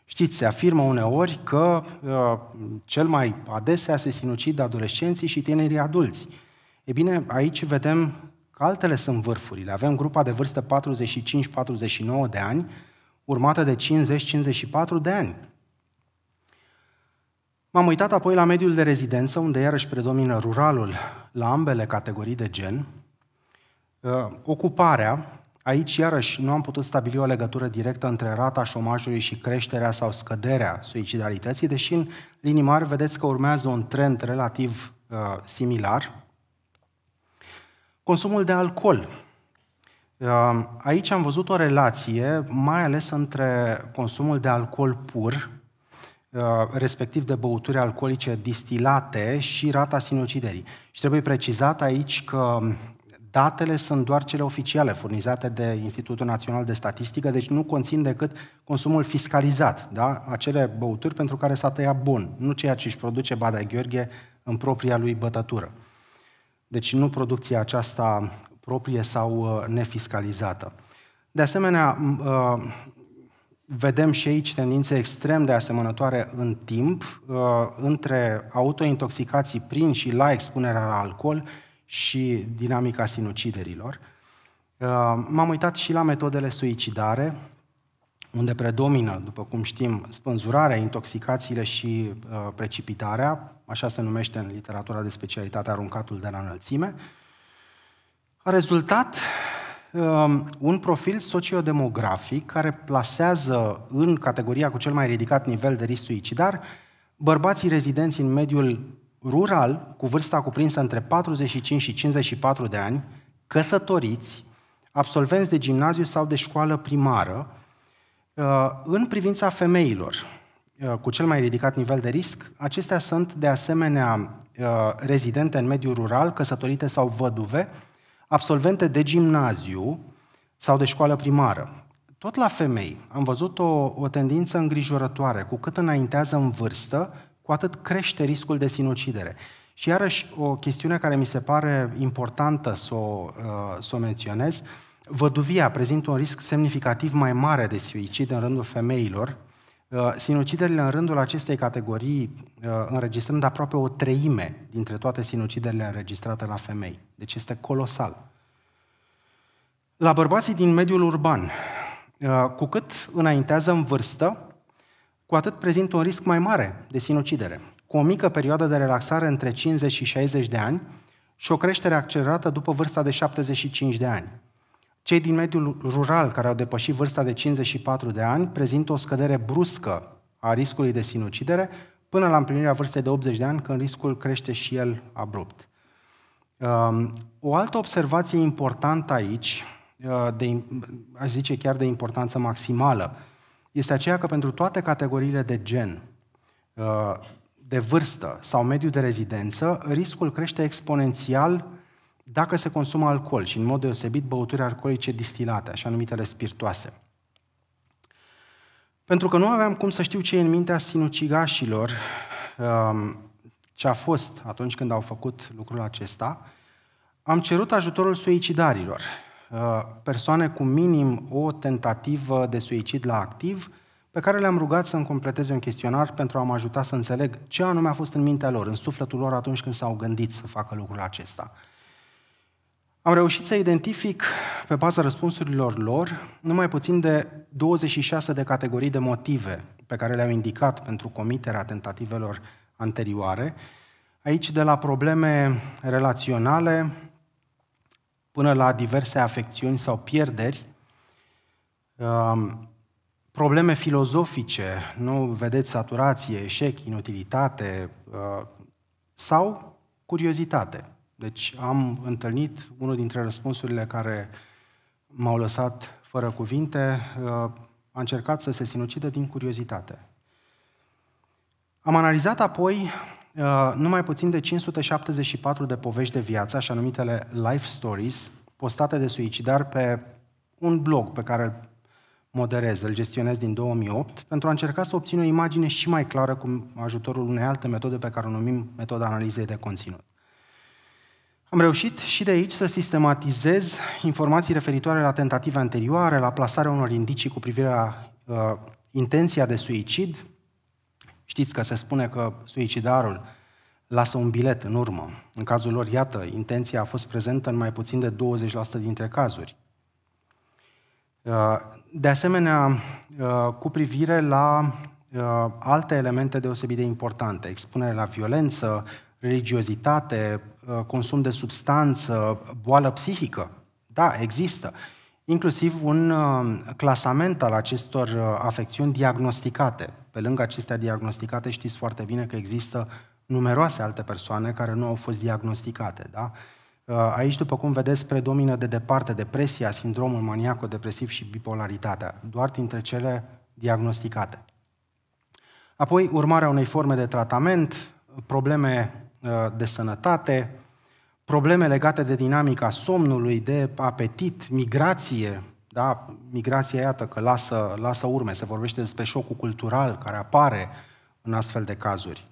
Știți, se afirmă uneori că uh, cel mai adesea se sinucid adolescenții și tinerii adulți. E bine, aici vedem că altele sunt vârfurile. Avem grupa de vârstă 45-49 de ani, urmată de 50-54 de ani. M-am uitat apoi la mediul de rezidență, unde iarăși predomină ruralul, la ambele categorii de gen. Uh, ocuparea, aici iarăși nu am putut stabili o legătură directă între rata șomajului și creșterea sau scăderea suicidalității, deși în linii mari vedeți că urmează un trend relativ uh, similar. Consumul de alcool, Aici am văzut o relație, mai ales între consumul de alcool pur, uh, respectiv de băuturi alcoolice distilate și rata sinuciderii. Și trebuie precizat aici că datele sunt doar cele oficiale furnizate de Institutul Național de Statistică, deci nu conțin decât consumul fiscalizat, da? acele băuturi pentru care s-a tăiat bun, nu ceea ce își produce Bada Gheorghe în propria lui bătătură. Deci nu producția aceasta proprie sau uh, nefiscalizată. De asemenea, uh, vedem și aici tendințe extrem de asemănătoare în timp uh, între autointoxicații prin și la expunerea la alcool și dinamica sinuciderilor. M-am uitat și la metodele suicidare, unde predomină, după cum știm, spânzurarea, intoxicațiile și precipitarea, așa se numește în literatura de specialitate aruncatul de la înălțime, a rezultat um, un profil sociodemografic care plasează în categoria cu cel mai ridicat nivel de risc suicidar bărbații rezidenți în mediul rural, cu vârsta cuprinsă între 45 și 54 de ani, căsătoriți, absolvenți de gimnaziu sau de școală primară, uh, în privința femeilor uh, cu cel mai ridicat nivel de risc, acestea sunt de asemenea uh, rezidente în mediul rural, căsătorite sau văduve, absolvente de gimnaziu sau de școală primară. Tot la femei am văzut o, o tendință îngrijorătoare. Cu cât înaintează în vârstă, cu atât crește riscul de sinucidere. Și iarăși o chestiune care mi se pare importantă să o, uh, să o menționez, văduvia prezintă un risc semnificativ mai mare de suicid în rândul femeilor Uh, sinuciderile în rândul acestei categorii uh, înregistrând aproape o treime dintre toate sinuciderile înregistrate la femei. Deci este colosal. La bărbații din mediul urban, uh, cu cât înaintează în vârstă, cu atât prezintă un risc mai mare de sinucidere, cu o mică perioadă de relaxare între 50 și 60 de ani și o creștere accelerată după vârsta de 75 de ani. Cei din mediul rural care au depășit vârsta de 54 de ani prezintă o scădere bruscă a riscului de sinucidere până la împlinirea vârstei de 80 de ani, când riscul crește și el abrupt. Um, o altă observație importantă aici, uh, de, aș zice chiar de importanță maximală, este aceea că pentru toate categoriile de gen, uh, de vârstă sau mediu de rezidență, riscul crește exponențial dacă se consumă alcool și în mod deosebit băuturi alcoolice distilate, așa numitele spiritoase. Pentru că nu aveam cum să știu ce e în mintea sinucigașilor, um, ce a fost atunci când au făcut lucrul acesta, am cerut ajutorul suicidarilor, uh, persoane cu minim o tentativă de suicid la activ, pe care le-am rugat să-mi completeze un chestionar pentru a mă ajuta să înțeleg ce anume a fost în mintea lor, în sufletul lor atunci când s-au gândit să facă lucrul acesta. Am reușit să identific, pe baza răspunsurilor lor, numai puțin de 26 de categorii de motive pe care le-au indicat pentru comiterea tentativelor anterioare, aici de la probleme relaționale până la diverse afecțiuni sau pierderi, um, probleme filozofice, nu vedeți saturație, eșec, inutilitate uh, sau curiozitate. Deci am întâlnit unul dintre răspunsurile care m-au lăsat fără cuvinte, uh, a încercat să se sinucidă din curiozitate. Am analizat apoi uh, numai puțin de 574 de povești de viață, așa numitele life stories, postate de suicidar pe un blog pe care îl moderez, îl gestionez din 2008, pentru a încerca să obțin o imagine și mai clară cu ajutorul unei alte metode pe care o numim metoda analizei de conținut. Am reușit și de aici să sistematizez informații referitoare la tentative anterioare, la plasarea unor indicii cu privire la uh, intenția de suicid. Știți că se spune că suicidarul lasă un bilet în urmă. În cazul lor, iată, intenția a fost prezentă în mai puțin de 20% dintre cazuri. Uh, de asemenea, uh, cu privire la uh, alte elemente deosebit de importante, expunere la violență, religiozitate, Uh, consum de substanță, boală psihică. Da, există. Inclusiv un uh, clasament al acestor uh, afecțiuni diagnosticate. Pe lângă acestea diagnosticate, știți foarte bine că există numeroase alte persoane care nu au fost diagnosticate. Da? Aici, după cum vedeți, predomină de departe depresia, sindromul maniaco-depresiv și bipolaritatea, doar dintre cele diagnosticate. Apoi, urmarea unei forme de tratament, probleme Uh, de sănătate, probleme legate de dinamica somnului, de apetit, migrație, da? migrația iată că lasă, lasă urme, se vorbește despre șocul cultural care apare în astfel de cazuri.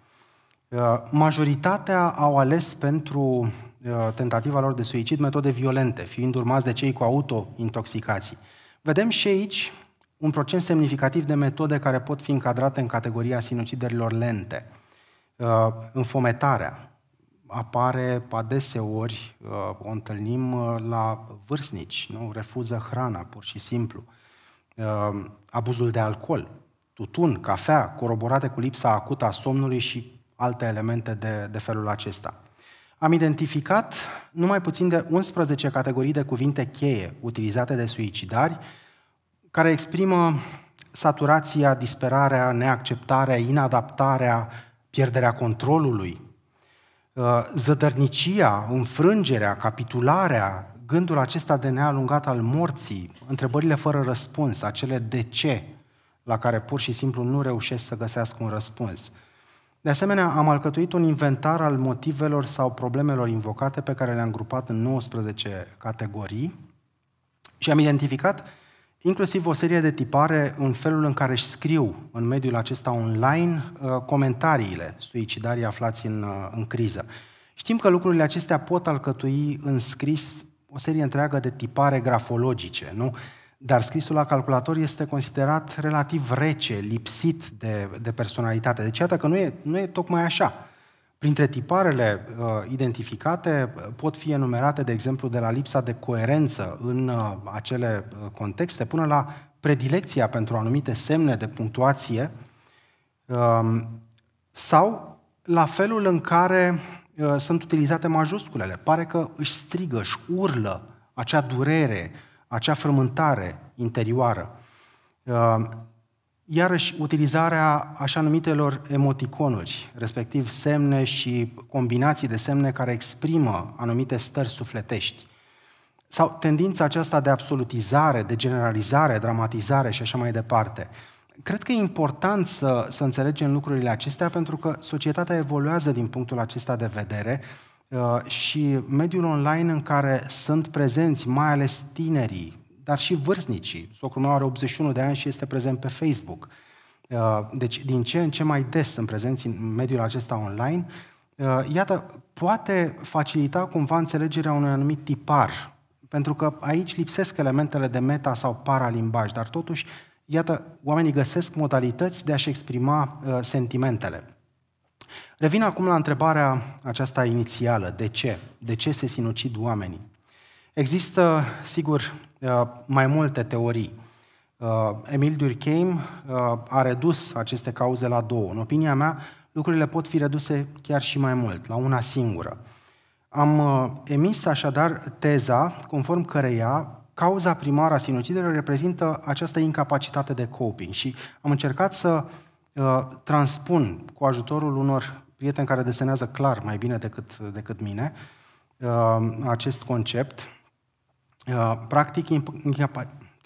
Uh, majoritatea au ales pentru uh, tentativa lor de suicid metode violente, fiind urmați de cei cu autointoxicații. Vedem și aici un procent semnificativ de metode care pot fi încadrate în categoria sinuciderilor lente – Uh, înfometarea apare adeseori, uh, o întâlnim uh, la vârstnici, nu? refuză hrana pur și simplu. Abuzul de alcool, tutun, cafea, coroborate cu lipsa acută a somnului și alte elemente de, de felul acesta. Am identificat numai puțin de 11 categorii de cuvinte cheie utilizate de suicidari, care exprimă saturația, disperarea, neacceptarea, inadaptarea, pierderea controlului, uh, zădărnicia, înfrângerea, capitularea, gândul acesta de nealungat al morții, întrebările fără răspuns, acele de ce, la care pur și simplu nu reușesc să găsească un răspuns. De asemenea, am alcătuit un inventar al motivelor sau problemelor invocate pe care le-am grupat în 19 categorii și am identificat inclusiv o serie de tipare în felul în care își scriu în mediul acesta online uh, comentariile suicidarii aflați în, uh, în criză. Știm că lucrurile acestea pot alcătui în scris o serie întreagă de tipare grafologice, nu? Dar scrisul la calculator este considerat relativ rece, lipsit de, de personalitate. Deci iată că nu e, nu e tocmai așa. Printre tiparele uh, identificate uh, pot fi enumerate, de exemplu, de la lipsa de coerență în uh, acele uh, contexte până la predilecția pentru anumite semne de punctuație uh, sau la felul în care uh, sunt utilizate majusculele. Pare că își strigă, își urlă acea durere, acea frământare interioară. Uh, iarăși utilizarea așa numitelor emoticonuri, respectiv semne și combinații de semne care exprimă anumite stări sufletești. Sau tendința aceasta de absolutizare, de generalizare, dramatizare și așa mai departe. Cred că e important să, să înțelegem lucrurile acestea pentru că societatea evoluează din punctul acesta de vedere uh, și mediul online în care sunt prezenți mai ales tinerii, dar și vârstnicii. Socrul meu are 81 de ani și este prezent pe Facebook. Uh, deci, din ce în ce mai des sunt prezenți în mediul acesta online, uh, iată, poate facilita cumva înțelegerea unui anumit tipar, pentru că aici lipsesc elementele de meta sau paralimbaj, dar totuși, iată, oamenii găsesc modalități de a-și exprima uh, sentimentele. Revin acum la întrebarea aceasta inițială, de ce? De ce se sinucid oamenii? Există, sigur, Uh, mai multe teorii. Uh, Emil Durkheim uh, a redus aceste cauze la două. În opinia mea, lucrurile pot fi reduse chiar și mai mult, la una singură. Am emis așadar teza conform căreia cauza primară a sinuciderilor reprezintă această incapacitate de coping și am încercat să transpun cu ajutorul unor prieteni care desenează clar mai bine decât, decât mine acest concept Uh, practic, trebuie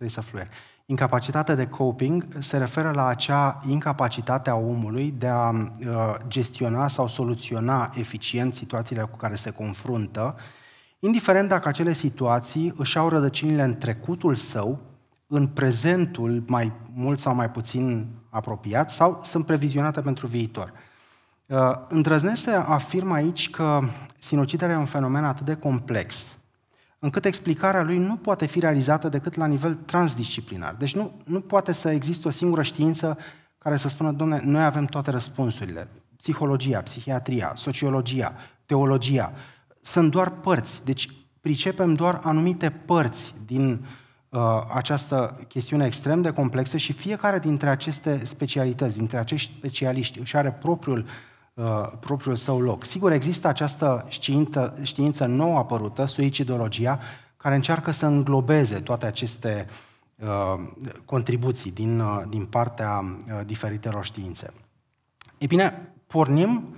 să fluier. Incapacitatea de coping se referă la acea incapacitate a omului de a uh, gestiona sau soluționa eficient situațiile cu care se confruntă, indiferent dacă acele situații își au rădăcinile în trecutul său, în prezentul mai mult sau mai puțin apropiat sau sunt previzionate pentru viitor. Uh, îndrăznesc să afirm aici că sinuciderea e un fenomen atât de complex încât explicarea lui nu poate fi realizată decât la nivel transdisciplinar. Deci nu, nu poate să existe o singură știință care să spună, domnule, noi avem toate răspunsurile. Psihologia, psihiatria, sociologia, teologia, sunt doar părți. Deci pricepem doar anumite părți din uh, această chestiune extrem de complexă și fiecare dintre aceste specialități, dintre acești specialiști, își are propriul uh, Uh, propriul său loc. Sigur, există această știință, știință nouă apărută, suicidologia, care încearcă să înglobeze toate aceste uh, contribuții din, uh, din partea uh, diferitelor științe. Ei bine, pornim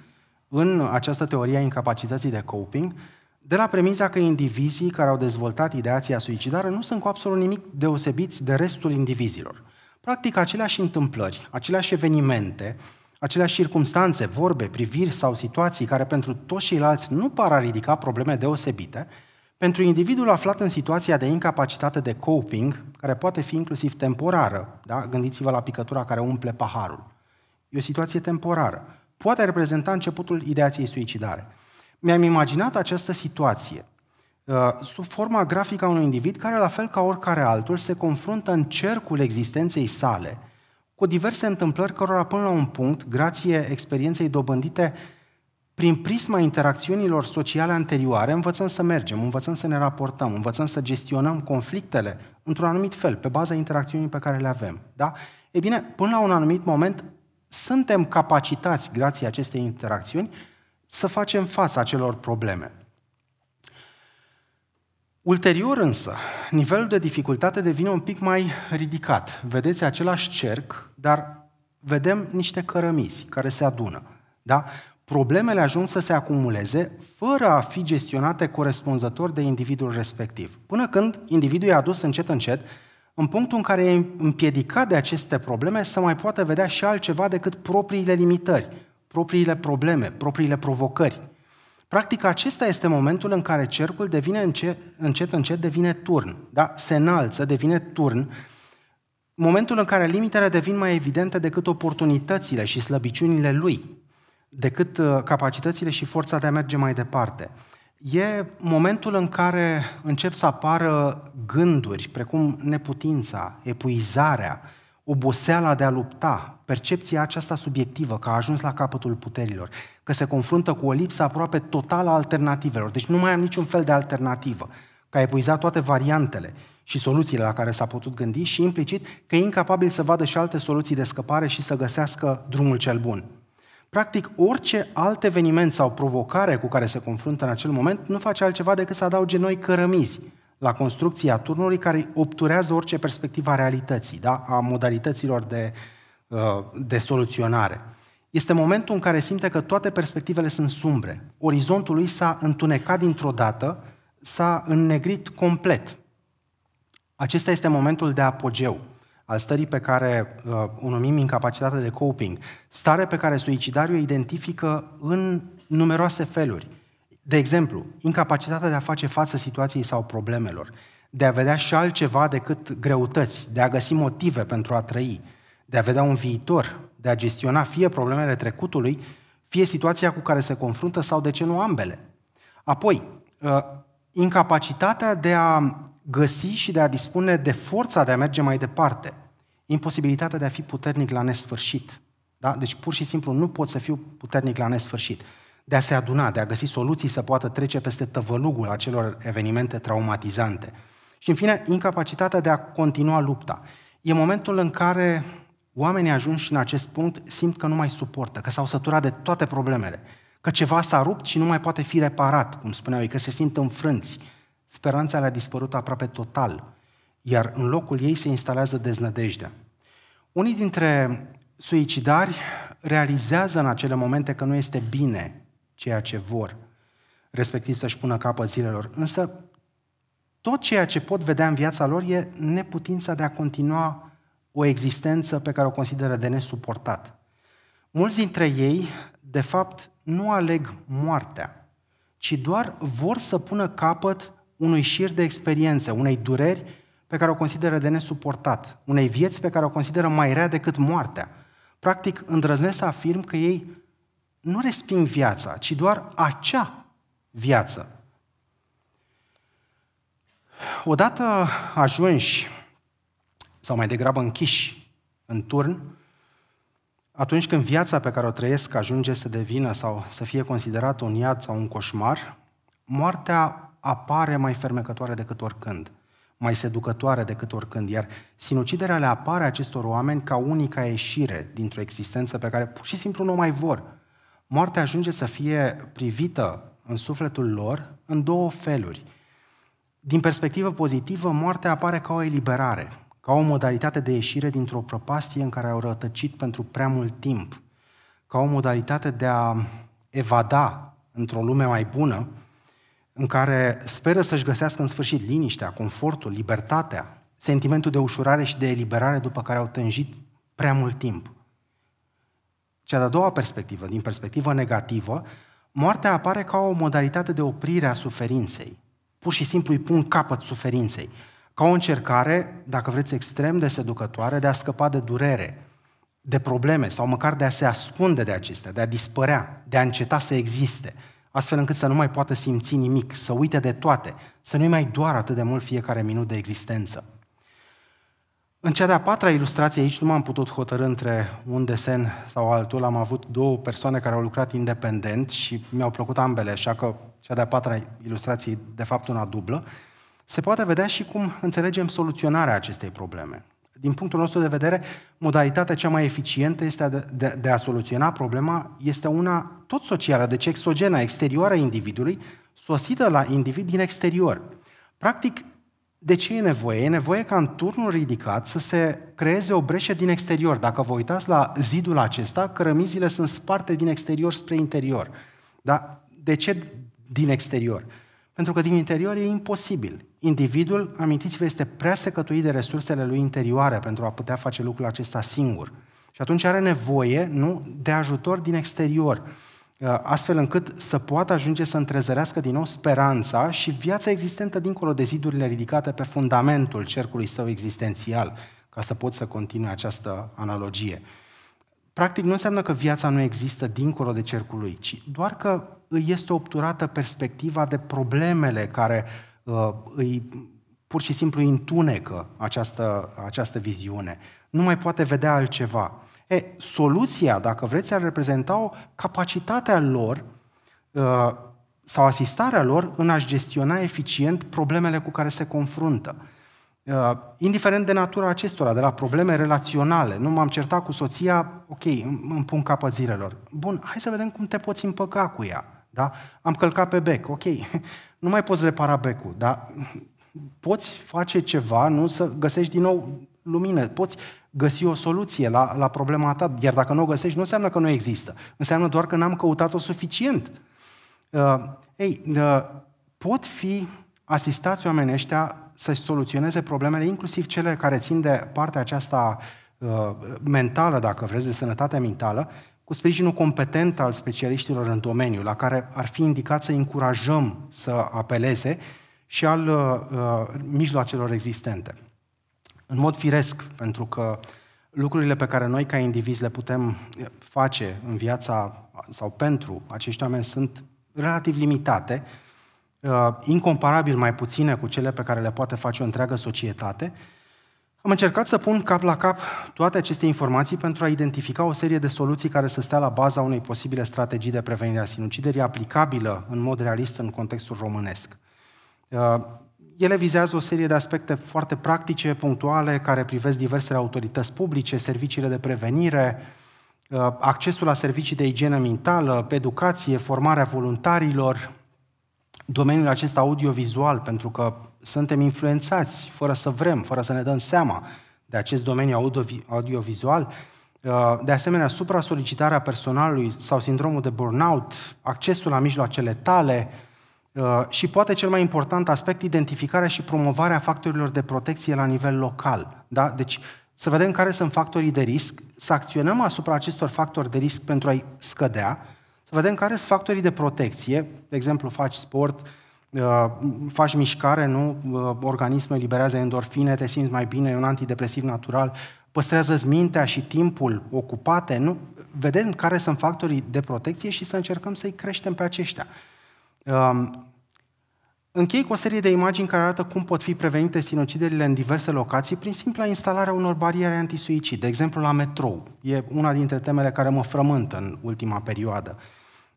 în această teorie a incapacității de coping de la premisa că indivizii care au dezvoltat ideația suicidară nu sunt cu absolut nimic deosebiți de restul indivizilor. Practic, aceleași întâmplări, aceleași evenimente, uh, Aceleași circumstanțe, vorbe, priviri sau situații care pentru toți ceilalți nu par a ridica probleme deosebite, pentru individul aflat în situația de incapacitate de coping, care poate fi inclusiv temporară, da? gândiți-vă la picătura care umple paharul, e o situație temporară, poate reprezenta începutul ideației suicidare. Mi-am imaginat această situație uh, sub forma grafică a unui individ care, la fel ca oricare altul, se confruntă în cercul existenței sale cu diverse întâmplări cărora până la un punct, grație experienței dobândite prin prisma interacțiunilor sociale anterioare, învățăm să mergem, învățăm să ne raportăm, învățăm să gestionăm conflictele într-un anumit fel, pe baza interacțiunii pe care le avem. Da? E bine, până la un anumit moment, suntem capacitați, grație acestei interacțiuni, să facem față acelor probleme. Ulterior însă, nivelul de dificultate devine un pic mai ridicat. Vedeți același cerc dar vedem niște cărămizi care se adună. Da? Problemele ajung să se acumuleze fără a fi gestionate corespunzător de individul respectiv, până când individul e adus încet încet în punctul în care e împiedicat de aceste probleme să mai poată vedea și altceva decât propriile limitări, propriile probleme, propriile provocări. Practic, acesta este momentul în care cercul devine încet, încet, încet devine turn, da? se înalță, devine turn, momentul în care limitele devin mai evidente decât oportunitățile și slăbiciunile lui, decât uh, capacitățile și forța de a merge mai departe. E momentul în care încep să apară gânduri precum neputința, epuizarea, oboseala de a lupta, percepția aceasta subiectivă că a ajuns la capătul puterilor, că se confruntă cu o lipsă aproape totală a alternativelor. Deci nu mai am niciun fel de alternativă, că a epuizat toate variantele și soluțiile la care s-a putut gândi și implicit că e incapabil să vadă și alte soluții de scăpare și să găsească drumul cel bun. Practic, orice alt eveniment sau provocare cu care se confruntă în acel moment nu face altceva decât să adauge noi cărămizi la construcția turnului care obturează orice perspectivă a realității, da? a modalităților de, uh, de soluționare. Este momentul în care simte că toate perspectivele sunt sumbre. Orizontul lui s-a întunecat dintr-o dată, s-a înnegrit complet. Acesta este momentul de apogeu al stării pe care uh, o numim incapacitate de coping, stare pe care suicidarul o identifică în numeroase feluri. De exemplu, incapacitatea de a face față situației sau problemelor, de a vedea și altceva decât greutăți, de a găsi motive pentru a trăi, de a vedea un viitor, de a gestiona fie problemele trecutului, fie situația cu care se confruntă sau de ce nu ambele. Apoi, uh, incapacitatea de a găsi și de a dispune de forța de a merge mai departe. Imposibilitatea de a fi puternic la nesfârșit. Da? Deci pur și simplu nu pot să fiu puternic la nesfârșit. De a se aduna, de a găsi soluții să poată trece peste tăvălugul acelor evenimente traumatizante. Și în fine, incapacitatea de a continua lupta. E momentul în care oamenii ajung și în acest punct simt că nu mai suportă, că s-au săturat de toate problemele, că ceva s-a rupt și nu mai poate fi reparat, cum spuneau ei, că se simt înfrânți, Speranța le-a dispărut aproape total, iar în locul ei se instalează deznădejdea. Unii dintre suicidari realizează în acele momente că nu este bine ceea ce vor, respectiv să-și pună capăt zilelor, însă tot ceea ce pot vedea în viața lor e neputința de a continua o existență pe care o consideră de nesuportat. Mulți dintre ei, de fapt, nu aleg moartea, ci doar vor să pună capăt unui șir de experiențe, unei dureri pe care o consideră de nesuportat, unei vieți pe care o consideră mai rea decât moartea. Practic, îndrăznesc să afirm că ei nu resping viața, ci doar acea viață. Odată ajunși, sau mai degrabă închiși în turn, atunci când viața pe care o trăiesc ajunge să devină sau să fie considerată un iad sau un coșmar, moartea apare mai fermecătoare decât oricând, mai seducătoare decât oricând, iar sinuciderea le apare acestor oameni ca unica ieșire dintr-o existență pe care pur și simplu nu o mai vor. Moartea ajunge să fie privită în sufletul lor în două feluri. Din perspectivă pozitivă, moartea apare ca o eliberare, ca o modalitate de ieșire dintr-o prăpastie în care au rătăcit pentru prea mult timp, ca o modalitate de a evada într-o lume mai bună, în care speră să-și găsească în sfârșit liniștea, confortul, libertatea, sentimentul de ușurare și de eliberare după care au tânjit prea mult timp. Cea de-a doua perspectivă, din perspectivă negativă, moartea apare ca o modalitate de oprire a suferinței. Pur și simplu îi pun capăt suferinței. Ca o încercare, dacă vreți, extrem de seducătoare de a scăpa de durere, de probleme sau măcar de a se ascunde de acestea, de a dispărea, de a înceta să existe – astfel încât să nu mai poată simți nimic, să uite de toate, să nu-i mai doar atât de mult fiecare minut de existență. În cea de-a patra ilustrație aici nu m-am putut hotărâ între un desen sau altul, am avut două persoane care au lucrat independent și mi-au plăcut ambele, așa că cea de-a patra ilustrație e de fapt una dublă, se poate vedea și cum înțelegem soluționarea acestei probleme. Din punctul nostru de vedere, modalitatea cea mai eficientă este de, de, de a soluționa problema este una tot socială, deci exogenă, exterioară a individului, sosită la individ din exterior. Practic, de ce e nevoie? E nevoie ca în turnul ridicat să se creeze o breșă din exterior. Dacă vă uitați la zidul acesta, cărămizile sunt sparte din exterior spre interior. Dar de ce din exterior? Pentru că din interior e imposibil. Individul, amintiți-vă, este prea secătuit de resursele lui interioare pentru a putea face lucrul acesta singur. Și atunci are nevoie nu, de ajutor din exterior, ă, astfel încât să poată ajunge să întrezărească din nou speranța și viața existentă dincolo de zidurile ridicate pe fundamentul cercului său existențial, ca să pot să continue această analogie. Practic nu înseamnă că viața nu există dincolo de cercul lui, ci doar că îi este obturată perspectiva de problemele care uh, îi pur și simplu întunecă această, această viziune. Nu mai poate vedea altceva. E, soluția, dacă vreți, ar reprezenta o capacitatea lor uh, sau asistarea lor în a-și gestiona eficient problemele cu care se confruntă. Uh, indiferent de natura acestora, de la probleme relaționale, nu m-am certat cu soția, ok, îmi pun capăt zilelor. Bun, hai să vedem cum te poți împăca cu ea. Da? Am călcat pe bec, ok, *laughs* nu mai poți repara becul, dar poți face ceva, nu să găsești din nou lumină, poți găsi o soluție la, la problema ta, iar dacă nu o găsești, nu înseamnă că nu există, înseamnă doar că n-am căutat-o suficient. Uh, ei, uh, pot fi asistați oamenii ăștia să-și soluționeze problemele, inclusiv cele care țin de partea aceasta uh, mentală, dacă vreți, de sănătatea mentală, cu sprijinul competent al specialiștilor în domeniu, la care ar fi indicat să încurajăm să apeleze și al uh, uh, mijloacelor existente. În mod firesc, pentru că lucrurile pe care noi ca indivizi le putem face în viața sau pentru acești oameni sunt relativ limitate, uh, uh, incomparabil mai puține cu cele pe care le poate face o întreagă societate, am încercat să pun cap la cap toate aceste informații pentru a identifica o serie de soluții care să stea la baza unei posibile strategii de prevenire a sinuciderii aplicabilă în mod realist în contextul românesc. Uh, ele vizează o serie de aspecte foarte practice, punctuale, care privesc diversele autorități publice, serviciile de prevenire, uh, accesul la servicii de igienă mentală, educație, formarea voluntarilor, domeniul acesta audiovizual, pentru că suntem influențați fără să vrem, fără să ne dăm seama de acest domeniu audiovizual. Uh, de asemenea, supra-solicitarea personalului sau sindromul de burnout, accesul la mijloacele tale uh, și, poate cel mai important aspect, identificarea și promovarea factorilor de protecție la nivel local. Da? Deci, să vedem care sunt factorii de risc, să acționăm asupra acestor factori de risc pentru a-i scădea, să vedem care sunt factorii de protecție. De exemplu, faci sport, uh, faci mișcare, nu? Uh, organismul eliberează endorfine, te simți mai bine, e un antidepresiv natural, păstrează-ți mintea și timpul ocupate, nu? Vedem care sunt factorii de protecție și să încercăm să-i creștem pe aceștia. Um, închei cu o serie de imagini care arată cum pot fi prevenite sinuciderile în diverse locații prin simpla instalarea unor bariere antisuicid, de exemplu la metrou. E una dintre temele care mă frământă în ultima perioadă.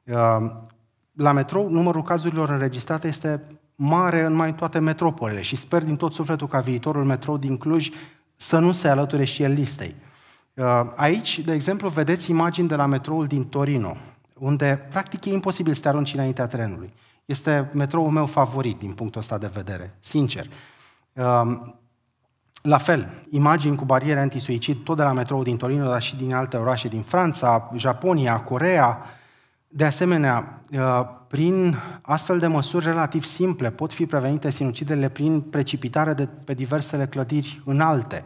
Ehm, la metrou, numărul cazurilor înregistrate este mare în mai toate metropolele și sper din tot sufletul ca viitorul metrou din Cluj să nu se alăture și el listei. Ehm, aici, de exemplu, vedeți imagini de la metroul din Torino, unde practic e imposibil să te arunci înaintea trenului. Este metroul meu favorit din punctul ăsta de vedere, sincer. Ehm, la fel, imagini cu bariere antisuicid tot de la metroul din Torino, dar și din alte orașe din Franța, Japonia, Corea, de asemenea, uh, prin astfel de măsuri relativ simple pot fi prevenite sinuciderile prin precipitare de, pe diversele clădiri înalte.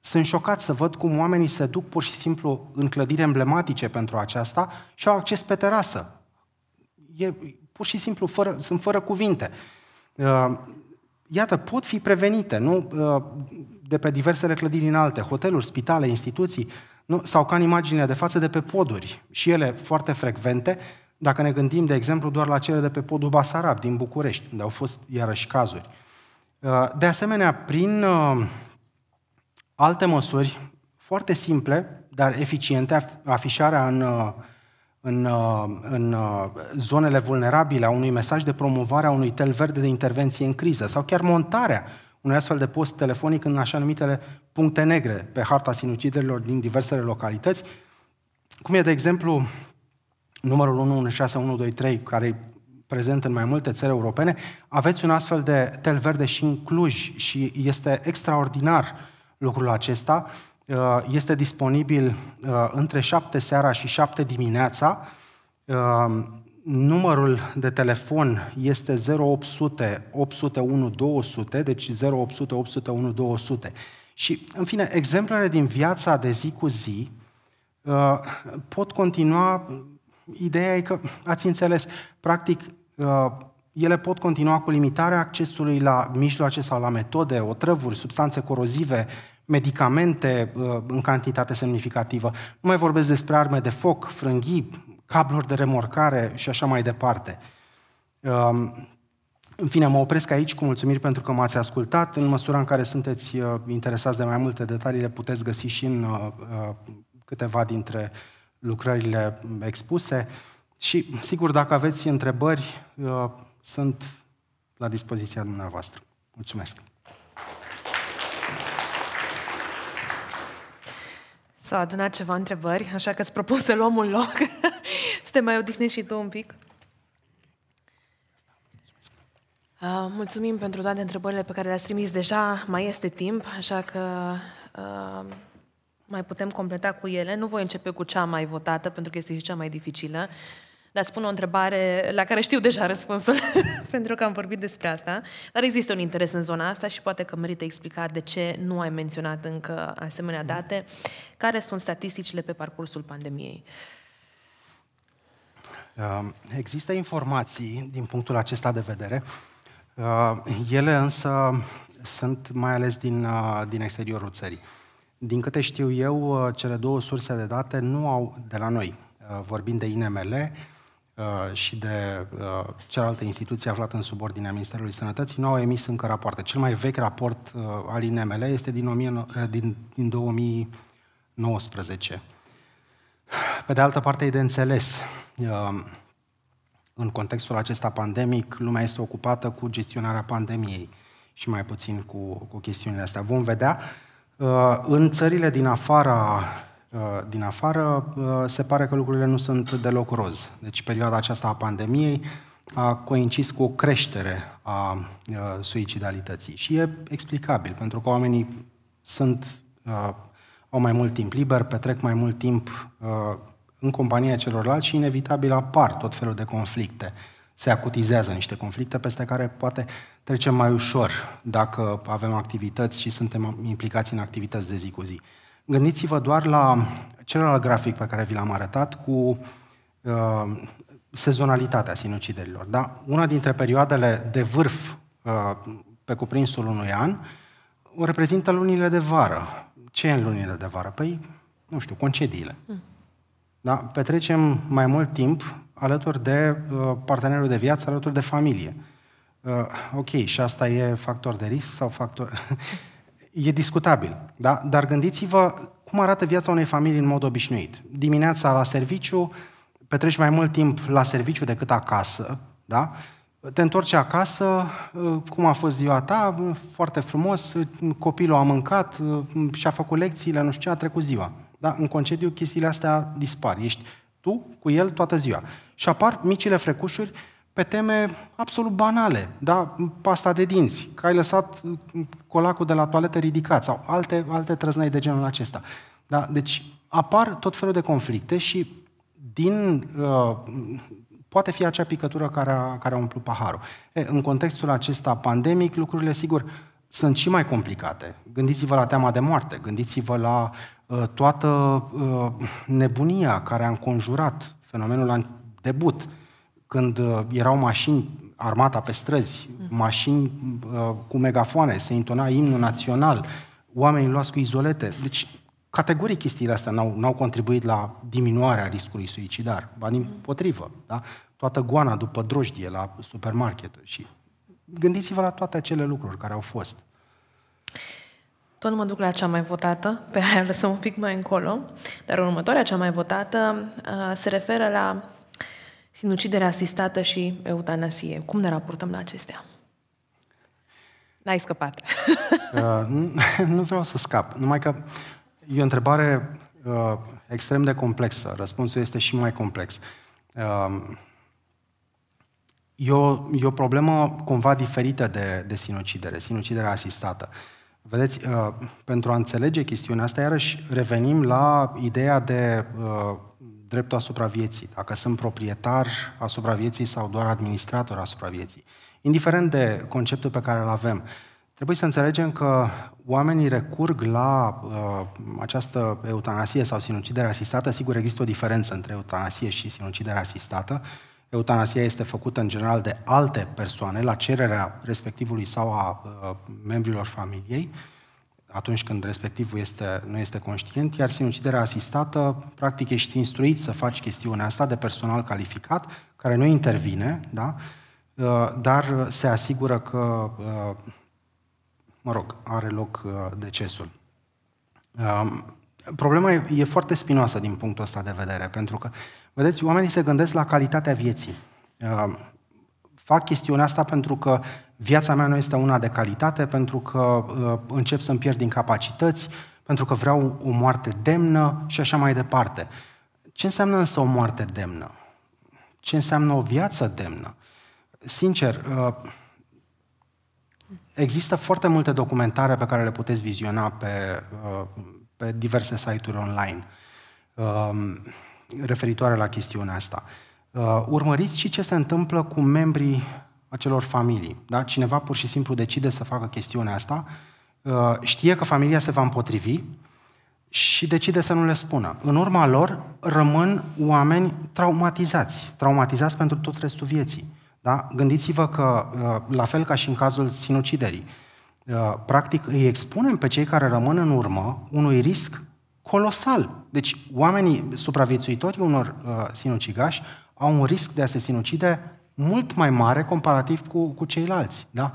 Sunt șocat să văd cum oamenii se duc pur și simplu în clădiri emblematice pentru aceasta și au acces pe terasă. E pur și simplu fără, sunt fără cuvinte. Uh, iată, pot fi prevenite, nu? Uh, de pe diversele clădiri înalte, hoteluri, spitale, instituții, nu? Sau ca în imaginea de față de pe poduri, și ele foarte frecvente, dacă ne gândim, de exemplu, doar la cele de pe podul Basarab, din București, unde au fost iarăși cazuri. Uh, de asemenea, prin uh, alte măsuri foarte simple, dar eficiente, afișarea în, uh, în, în zonele vulnerabile a unui mesaj de promovare a unui tel verde de intervenție în criză sau chiar montarea unui astfel de post telefonic în așa numitele puncte negre pe harta sinuciderilor din diversele localități, cum e, de exemplu, numărul 116123, care e prezent în mai multe țări europene, aveți un astfel de tel verde și în Cluj și este extraordinar lucrul acesta. Uh, este disponibil uh, între 7 seara și 7 dimineața uh, numărul de telefon este 0800 801 200, deci 0800 801 200. Și, în fine, exemplele din viața de zi cu zi uh, pot continua. Ideea e că, ați înțeles, practic, uh, ele pot continua cu limitarea accesului la mijloace sau la metode, otrăvuri, substanțe corozive, medicamente uh, în cantitate semnificativă. Nu mai vorbesc despre arme de foc, frânghii, cabluri de remorcare și așa mai departe. Um, în fine, mă opresc aici cu mulțumiri pentru că m-ați ascultat. În măsura în care sunteți uh, interesați de mai multe detalii, le puteți găsi și în uh, uh, câteva dintre lucrările expuse. Și, sigur, dacă aveți întrebări, sunt la dispoziția dumneavoastră. Mulțumesc! S-a adunat ceva întrebări, așa că îți propun să luăm un loc, să *laughs* te mai odihnești și tu un pic. Uh, mulțumim pentru toate întrebările pe care le-ați trimis deja. Mai este timp, așa că uh, mai putem completa cu ele. Nu voi începe cu cea mai votată, pentru că este și cea mai dificilă. Uh, dar spun o întrebare la care știu deja răspunsul, *laughs* pentru că am vorbit despre asta. Dar există un interes în zona asta și poate că merită explicat de ce nu ai menționat încă asemenea mm. date. Care sunt statisticile pe parcursul pandemiei? Um, există informații din punctul acesta de vedere. Uh, ele însă sunt mai ales din, uh, din exteriorul țării. Din câte știu eu, uh, cele două surse de date nu au, de la noi, vorbind de INML, Uh, și de uh, cealaltă instituție aflată în subordinea Ministerului Sănătății nu au emis încă rapoarte. Cel mai vechi raport uh, al INML este din, 2019. Pe de altă parte, e de înțeles. În contextul acesta pandemic, lumea este ocupată cu gestionarea pandemiei și mai puțin cu, cu chestiunile astea. Vom vedea. În țările din afara Uh, din afară, uh, se pare că lucrurile nu sunt deloc roz. Deci perioada aceasta a pandemiei a coincis cu o creștere a uh, suicidalității și e explicabil, pentru că oamenii sunt, au mai mult timp liber, petrec mai mult timp în compania celorlalți și inevitabil apar tot felul de conflicte. Se acutizează niște conflicte peste care poate trecem mai ușor dacă avem activități și suntem implicați în activități de zi cu zi. Gândiți-vă doar la celălalt grafic pe care vi l-am arătat cu uh, sezonalitatea sinuciderilor. Da? Una dintre perioadele de vârf uh, pe cuprinsul unui an o reprezintă lunile de vară. Ce e în lunile de vară? Păi, nu știu, concediile. Mm. Da? Petrecem mai mult timp alături de uh, partenerul de viață, alături de familie. Uh, ok, și asta e factor de risc sau factor... *laughs* e discutabil, da? dar gândiți-vă cum arată viața unei familii în mod obișnuit. Dimineața la serviciu, petreci mai mult timp la serviciu decât acasă, da? te întorci acasă, uh, cum a fost ziua ta, foarte frumos, uh, copilul a mâncat, uh, și-a făcut lecțiile, nu știu ce, a trecut ziua. Da? În concediu chestiile astea dispar, ești tu cu el toată ziua. Și apar micile frecușuri pe teme absolut banale, da? pasta de dinți, că ai lăsat colacul de la toaletă ridicat sau alte, alte trăznăi de genul acesta. Da? Deci apar tot felul de conflicte și din, uh, poate fi acea picătură care a, care a umplut paharul. E, în contextul acesta pandemic, lucrurile, sigur, sunt și mai complicate. Gândiți-vă la teama de moarte, gândiți-vă la uh, toată uh, nebunia care a înconjurat fenomenul la debut când uh, erau mașini, armata pe străzi, mhm. mașini uh, cu megafoane, se intona imnul național, oamenii luați cu izolete. Deci, categoric chestiile astea n-au, n-au contribuit la diminuarea riscului suicidar, ba din mhm. potrivă, da? Toată goana după drojdie la supermarket și gândiți-vă la toate acele lucruri care au fost. Tot nu mă duc la cea mai votată, pe aia lăsăm un pic mai încolo, dar următoarea cea mai votată uh, se referă la sinucidere asistată și eutanasie. Cum ne raportăm la acestea? N-ai scăpat. *laughs* uh, *laughs* nu vreau să scap, numai că e o întrebare uh, extrem de complexă. Răspunsul este și mai complex. Uh, e, o, e o problemă cumva diferită de, de sinucidere, sinucidere asistată. Vedeți, uh, pentru a înțelege chestiunea asta, iarăși revenim la ideea de uh, dreptul asupra vieții, dacă sunt proprietar asupra vieții sau doar administrator asupra vieții. Indiferent de conceptul pe care îl avem, trebuie să înțelegem că oamenii recurg la uh, această eutanasie sau sinucidere asistată. Sigur, există o diferență între eutanasie și sinucidere asistată. Eutanasia este făcută în general de alte persoane la cererea respectivului sau a uh, membrilor familiei. Uh, atunci când respectivul este, nu este conștient, iar sinuciderea asistată, practic ești instruit să faci chestiunea asta de personal calificat, care nu intervine, da? Uh, dar se asigură că, uh, mă rog, are loc uh, decesul. Um, problema e, e foarte spinoasă din punctul ăsta de vedere, pentru că, vedeți, oamenii se gândesc la calitatea vieții fac chestiunea asta pentru că viața mea nu este una de calitate, pentru că uh, încep să-mi pierd din capacități, pentru că vreau o moarte demnă și așa mai departe. Ce înseamnă însă o moarte demnă? Ce înseamnă o viață demnă? Sincer, uh, există foarte multe documentare pe care le puteți viziona pe, uh, pe diverse site-uri online um, referitoare la chestiunea asta. Uh, Uh, urmăriți și ce se întâmplă cu membrii acelor familii. Da? Cineva pur și simplu decide să facă chestiunea asta, uh, știe că familia se va împotrivi și decide să nu le spună. În urma lor rămân oameni traumatizați, traumatizați pentru tot restul vieții. Da? Gândiți-vă că, uh, la fel ca și în cazul sinuciderii, practic îi expunem pe cei care rămân în urmă unui risc colosal. Deci oamenii supraviețuitori unor sinucigași au un risc de a se sinucide mult mai mare comparativ cu, cu ceilalți. Da?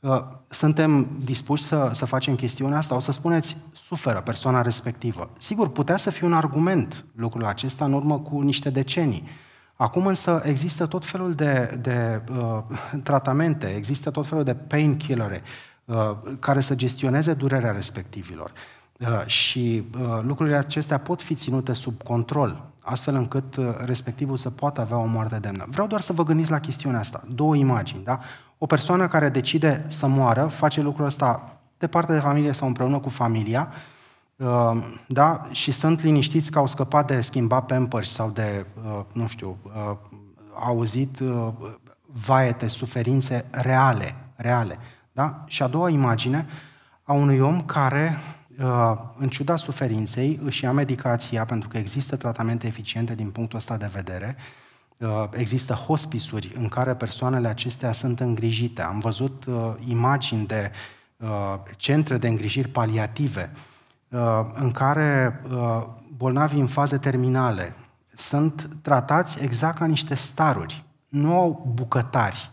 Uh, suntem dispuși să, să facem chestiunea asta? O să spuneți, suferă persoana respectivă. Sigur, putea să fie un argument lucrul acesta în urmă cu niște decenii. Acum însă există tot felul de, de uh, tratamente, există tot felul de painkillere uh, care să gestioneze durerea respectivilor. Uh, Uh, și uh, lucrurile acestea pot fi ținute sub control, astfel încât uh, respectivul să poată avea o moarte demnă. Vreau doar să vă gândiți la chestiunea asta. Două imagini, da? O persoană care decide să moară face lucrul ăsta departe de familie sau împreună cu familia, da? Și sunt liniștiți că au scăpat de schimbat pampers sau de, nu știu, auzit vaete, suferințe reale, reale, da? Și a doua imagine a unui om care Uh, în ciuda suferinței, își ia medicația pentru că există tratamente eficiente din punctul ăsta de vedere. Uh, există hospisuri în care persoanele acestea sunt îngrijite. Am văzut uh, imagini de centre de îngrijiri paliative în care bolnavii în faze terminale sunt tratați exact ca niște staruri. Nu au bucătari,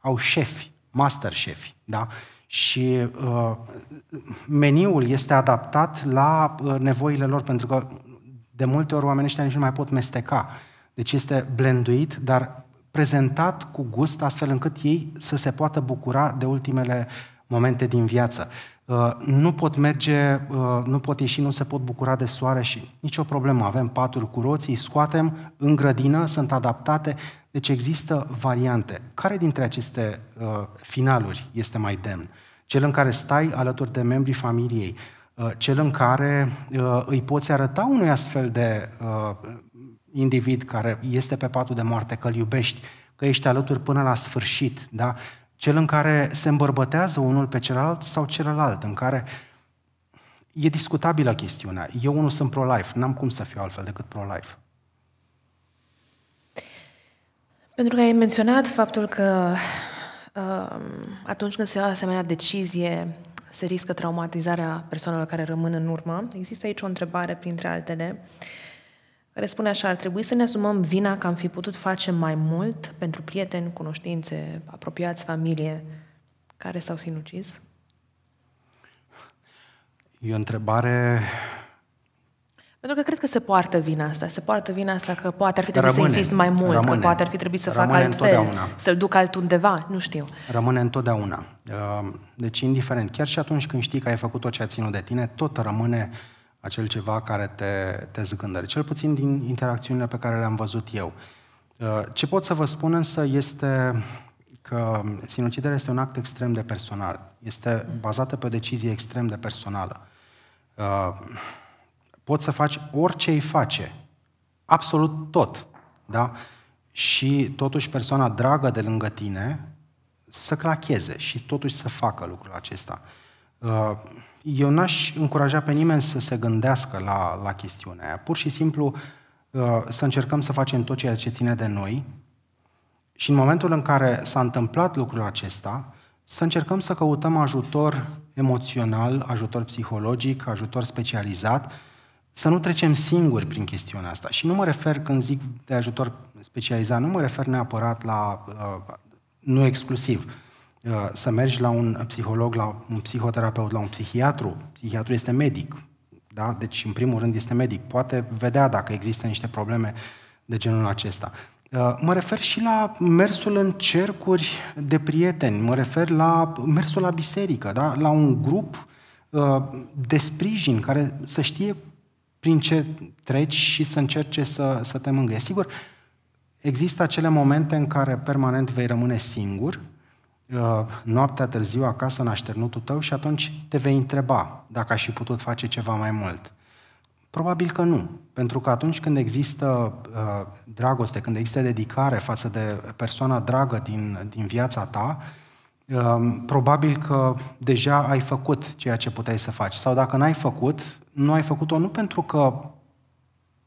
au șefi, master șefi. Da? și uh, meniul este adaptat la uh, nevoile lor, pentru că de multe ori oamenii ăștia nici nu mai pot mesteca. Deci este blenduit, dar prezentat cu gust, astfel încât ei să se poată bucura de ultimele momente din viață. Uh, nu pot merge, uh, nu pot ieși, nu se pot bucura de soare și nicio problemă. Avem paturi cu roții, scoatem în grădină, sunt adaptate, deci există variante. Care dintre aceste uh, finaluri este mai demn? Cel în care stai alături de membrii familiei, uh, cel în care uh, îi poți arăta unui astfel de uh, individ care este pe patul de moarte că îl iubești, că ești alături până la sfârșit, da? cel în care se îmbărbătează unul pe celălalt sau celălalt, în care e discutabilă chestiunea. Eu unul sunt pro-life, n-am cum să fiu altfel decât pro-life. Pentru că ai menționat faptul că um, atunci când se ia asemenea decizie, se riscă traumatizarea persoanelor care rămân în urmă. Există aici o întrebare, printre altele, care spune așa, ar trebui să ne asumăm vina că am fi putut face mai mult pentru prieteni, cunoștințe, apropiați, familie, care s-au sinucis? E o întrebare pentru că cred că se poartă vina asta, se poartă vina asta că poate ar fi trebuit rămâne, să insist mai mult, rămâne, că poate ar fi trebuit să fac altfel, să-l duc altundeva, nu știu. Rămâne întotdeauna. Uh, deci, indiferent, chiar și atunci când știi că ai făcut tot ce a ținut de tine, tot rămâne acel ceva care te, te zgândă. cel puțin din interacțiunile pe care le-am văzut eu. Uh, ce pot să vă spun însă este că sinuciderea este un act extrem de personal, este bazată pe o decizie extrem de personală. Uh, Poți să faci orice îi face, absolut tot, da? Și totuși persoana dragă de lângă tine să clacheze și totuși să facă lucrul acesta. Uh, eu n-aș încuraja pe nimeni să se gândească la, la chestiunea aia. Pur și simplu uh, să încercăm să facem tot ceea ce ține de noi și în momentul în care s-a întâmplat lucrul acesta, să încercăm să căutăm ajutor emoțional, ajutor psihologic, ajutor specializat, să nu trecem singuri prin chestiunea asta. Și nu mă refer, când zic de ajutor specializat, nu mă refer neapărat la, uh, nu exclusiv, uh, să mergi la un psiholog, la un psihoterapeut, la un psihiatru. Psihiatru este medic, da? Deci, în primul rând, este medic. Poate vedea dacă există niște probleme de genul acesta. Uh, mă refer și la mersul în cercuri de prieteni, mă refer la mersul la biserică, da? la un grup de sprijin care să știe prin ce treci și să încerce să, să te mângâie. Sigur, există acele momente în care permanent vei rămâne singur, uh, noaptea târziu acasă în așternutul tău și atunci te vei întreba dacă aș fi putut face ceva mai mult. Probabil că nu, pentru că atunci când există uh, dragoste, când există dedicare față de persoana dragă din, din viața ta, uh, probabil că deja ai făcut ceea ce puteai să faci. Sau dacă n-ai făcut, nu ai făcut-o nu pentru că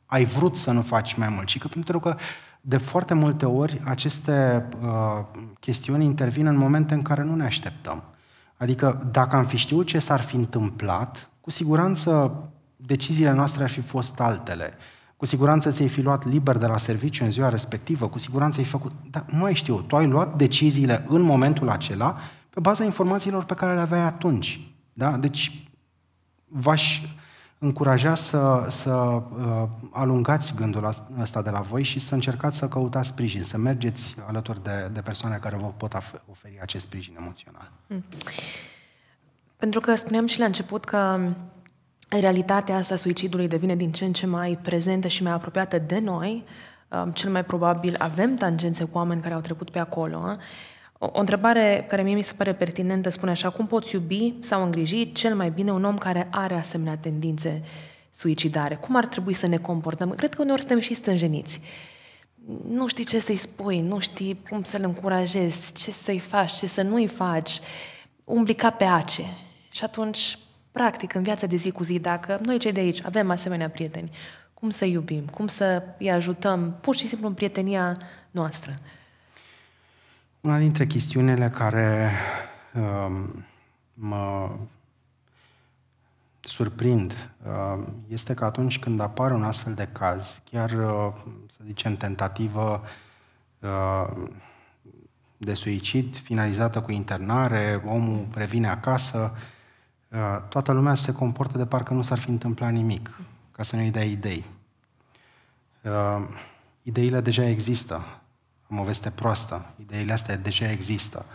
ai vrut să nu faci mai mult, ci că pentru că de foarte multe ori aceste uh, chestiuni intervin în momente în care nu ne așteptăm. Adică dacă am fi știut ce s-ar fi întâmplat, cu siguranță deciziile noastre ar fi fost altele. Cu siguranță ți-ai fi luat liber de la serviciu în ziua respectivă, cu siguranță ai făcut... Dar nu ai știut, tu ai luat deciziile în momentul acela pe baza informațiilor pe care le aveai atunci. Da? Deci v-aș încuraja să, să uh, alungați gândul ăsta de la voi și să încercați să căutați sprijin, să mergeți alături de, de persoane care vă pot oferi acest sprijin emoțional. Hmm. Pentru că spuneam și la început că um, realitatea asta suicidului devine din ce în ce mai prezentă și mai apropiată de noi, um, cel mai probabil avem tangențe cu oameni care au trecut pe acolo o, întrebare care mie mi se pare pertinentă spune așa, cum poți iubi sau îngriji cel mai bine un om care are asemenea tendințe suicidare? Cum ar trebui să ne comportăm? Cred că uneori suntem și stânjeniți. Nu știi ce să-i spui, nu știi cum să-l încurajezi, ce să-i faci, ce să nu-i faci. Umbli ca pe ace. Și atunci, practic, în viața de zi cu zi, dacă noi cei de aici avem asemenea prieteni, cum să iubim, cum să i ajutăm, pur și simplu în prietenia noastră. Una dintre chestiunile care uh, mă surprind uh, este că atunci când apare un astfel de caz, chiar, uh, să zicem, tentativă uh, de suicid finalizată cu internare, omul revine acasă, uh, toată lumea se comportă de parcă nu s-ar fi întâmplat nimic, ca să nu-i dea idei. Uh, ideile deja există, am o veste proastă. Ideile astea deja există.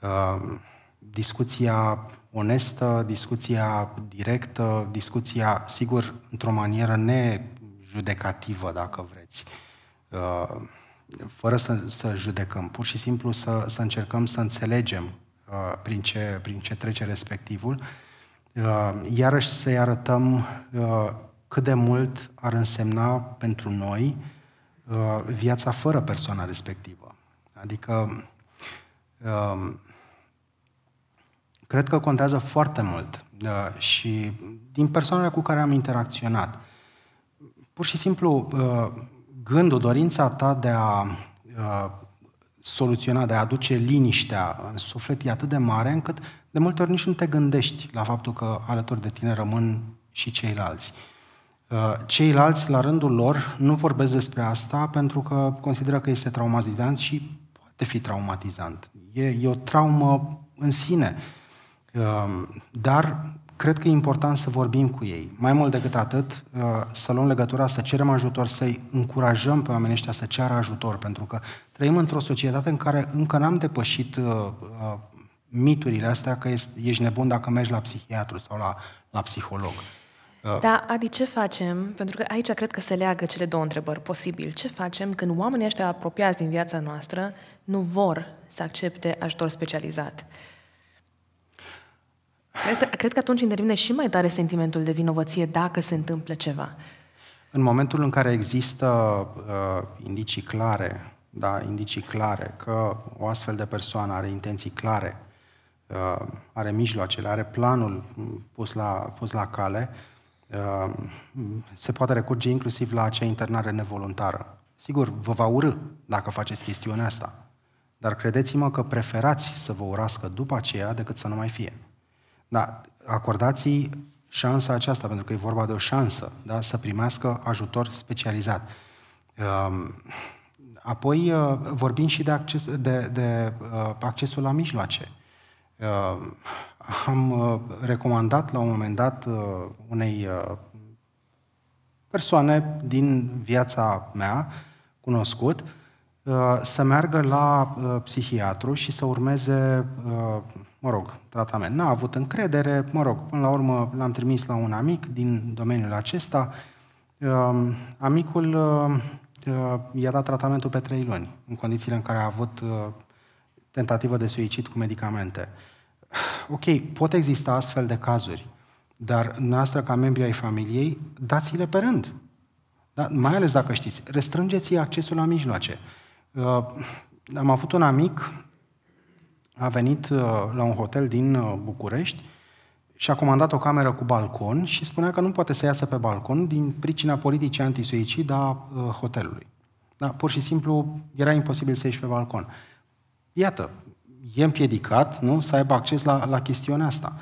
Uh, discuția onestă, discuția directă, discuția, sigur, într-o manieră nejudecativă, dacă vreți, uh, fără să, să judecăm, pur și simplu să, să încercăm să înțelegem uh, prin ce, prin ce trece respectivul, iarăși să-i arătăm cât de mult ar însemna pentru noi Uh, viața fără persoana respectivă. Adică um, cred că contează foarte mult uh, și din persoanele cu care am interacționat. Pur și simplu, uh, gândul, dorința ta de a soluționa, de a aduce liniștea în suflet e atât de mare încât de multe ori nici nu te gândești la faptul că alături de tine rămân și ceilalți. Uh, Uh, ceilalți, la rândul lor, nu vorbesc despre asta pentru că consideră că este traumatizant și poate fi traumatizant. E, e o traumă în sine. Um, dar cred că e important să vorbim cu ei. Mai mult decât atât, uh, să luăm legătura, să cerem ajutor, să-i încurajăm pe oamenii ăștia să ceară ajutor, pentru că trăim într-o societate în care încă n-am depășit uh, miturile astea că ești nebun dacă mergi la psihiatru sau la, la psiholog. Da. Adi, ce facem? Pentru că aici cred că se leagă cele două întrebări posibil. Ce facem când oamenii ăștia apropiați din viața noastră nu vor să accepte ajutor specializat? Cred, cred că atunci intervine și mai tare sentimentul de vinovăție dacă se întâmplă ceva. În momentul în care există uh, indicii clare, da, indicii clare că o astfel de persoană are intenții clare, uh, are mijloacele, are planul mm, pus la, pus la cale, uh, Ehm, se poate recurge inclusiv la acea internare nevoluntară. Sigur, vă va urâ dacă faceți chestiunea asta, dar credeți-mă că preferați să vă urască după aceea decât să nu mai fie. Da, acordați șansa aceasta, pentru că e vorba de o șansă, da, să primească ajutor specializat. Ehm, apoi eh, vorbim și de, acces, de, de eh, accesul la mijloace. Ehm, am uh, recomandat la un moment dat uh, unei uh, persoane din viața mea, cunoscut, să meargă la psihiatru și să urmeze, mă rog, tratament. N-a avut încredere, mă rog, până la urmă l-am trimis la un amic din domeniul acesta. Um, amicul i-a dat tratamentul pe trei luni, în condițiile în care a avut tentativă de suicid cu medicamente. Uh, Ok, pot exista astfel de cazuri, dar noastră, ca membri ai familiei, dați-le pe rând. Da? Mai ales dacă știți, restrângeți accesul la mijloace. Uh, am avut un amic, a venit uh, la un hotel din uh, București și a comandat o cameră cu balcon și spunea că nu poate să iasă pe balcon din pricina politicii antisuicid a uh, hotelului. Da, pur și simplu era imposibil să ieși pe balcon. Iată, e împiedicat nu? să aibă acces la, la chestiunea asta.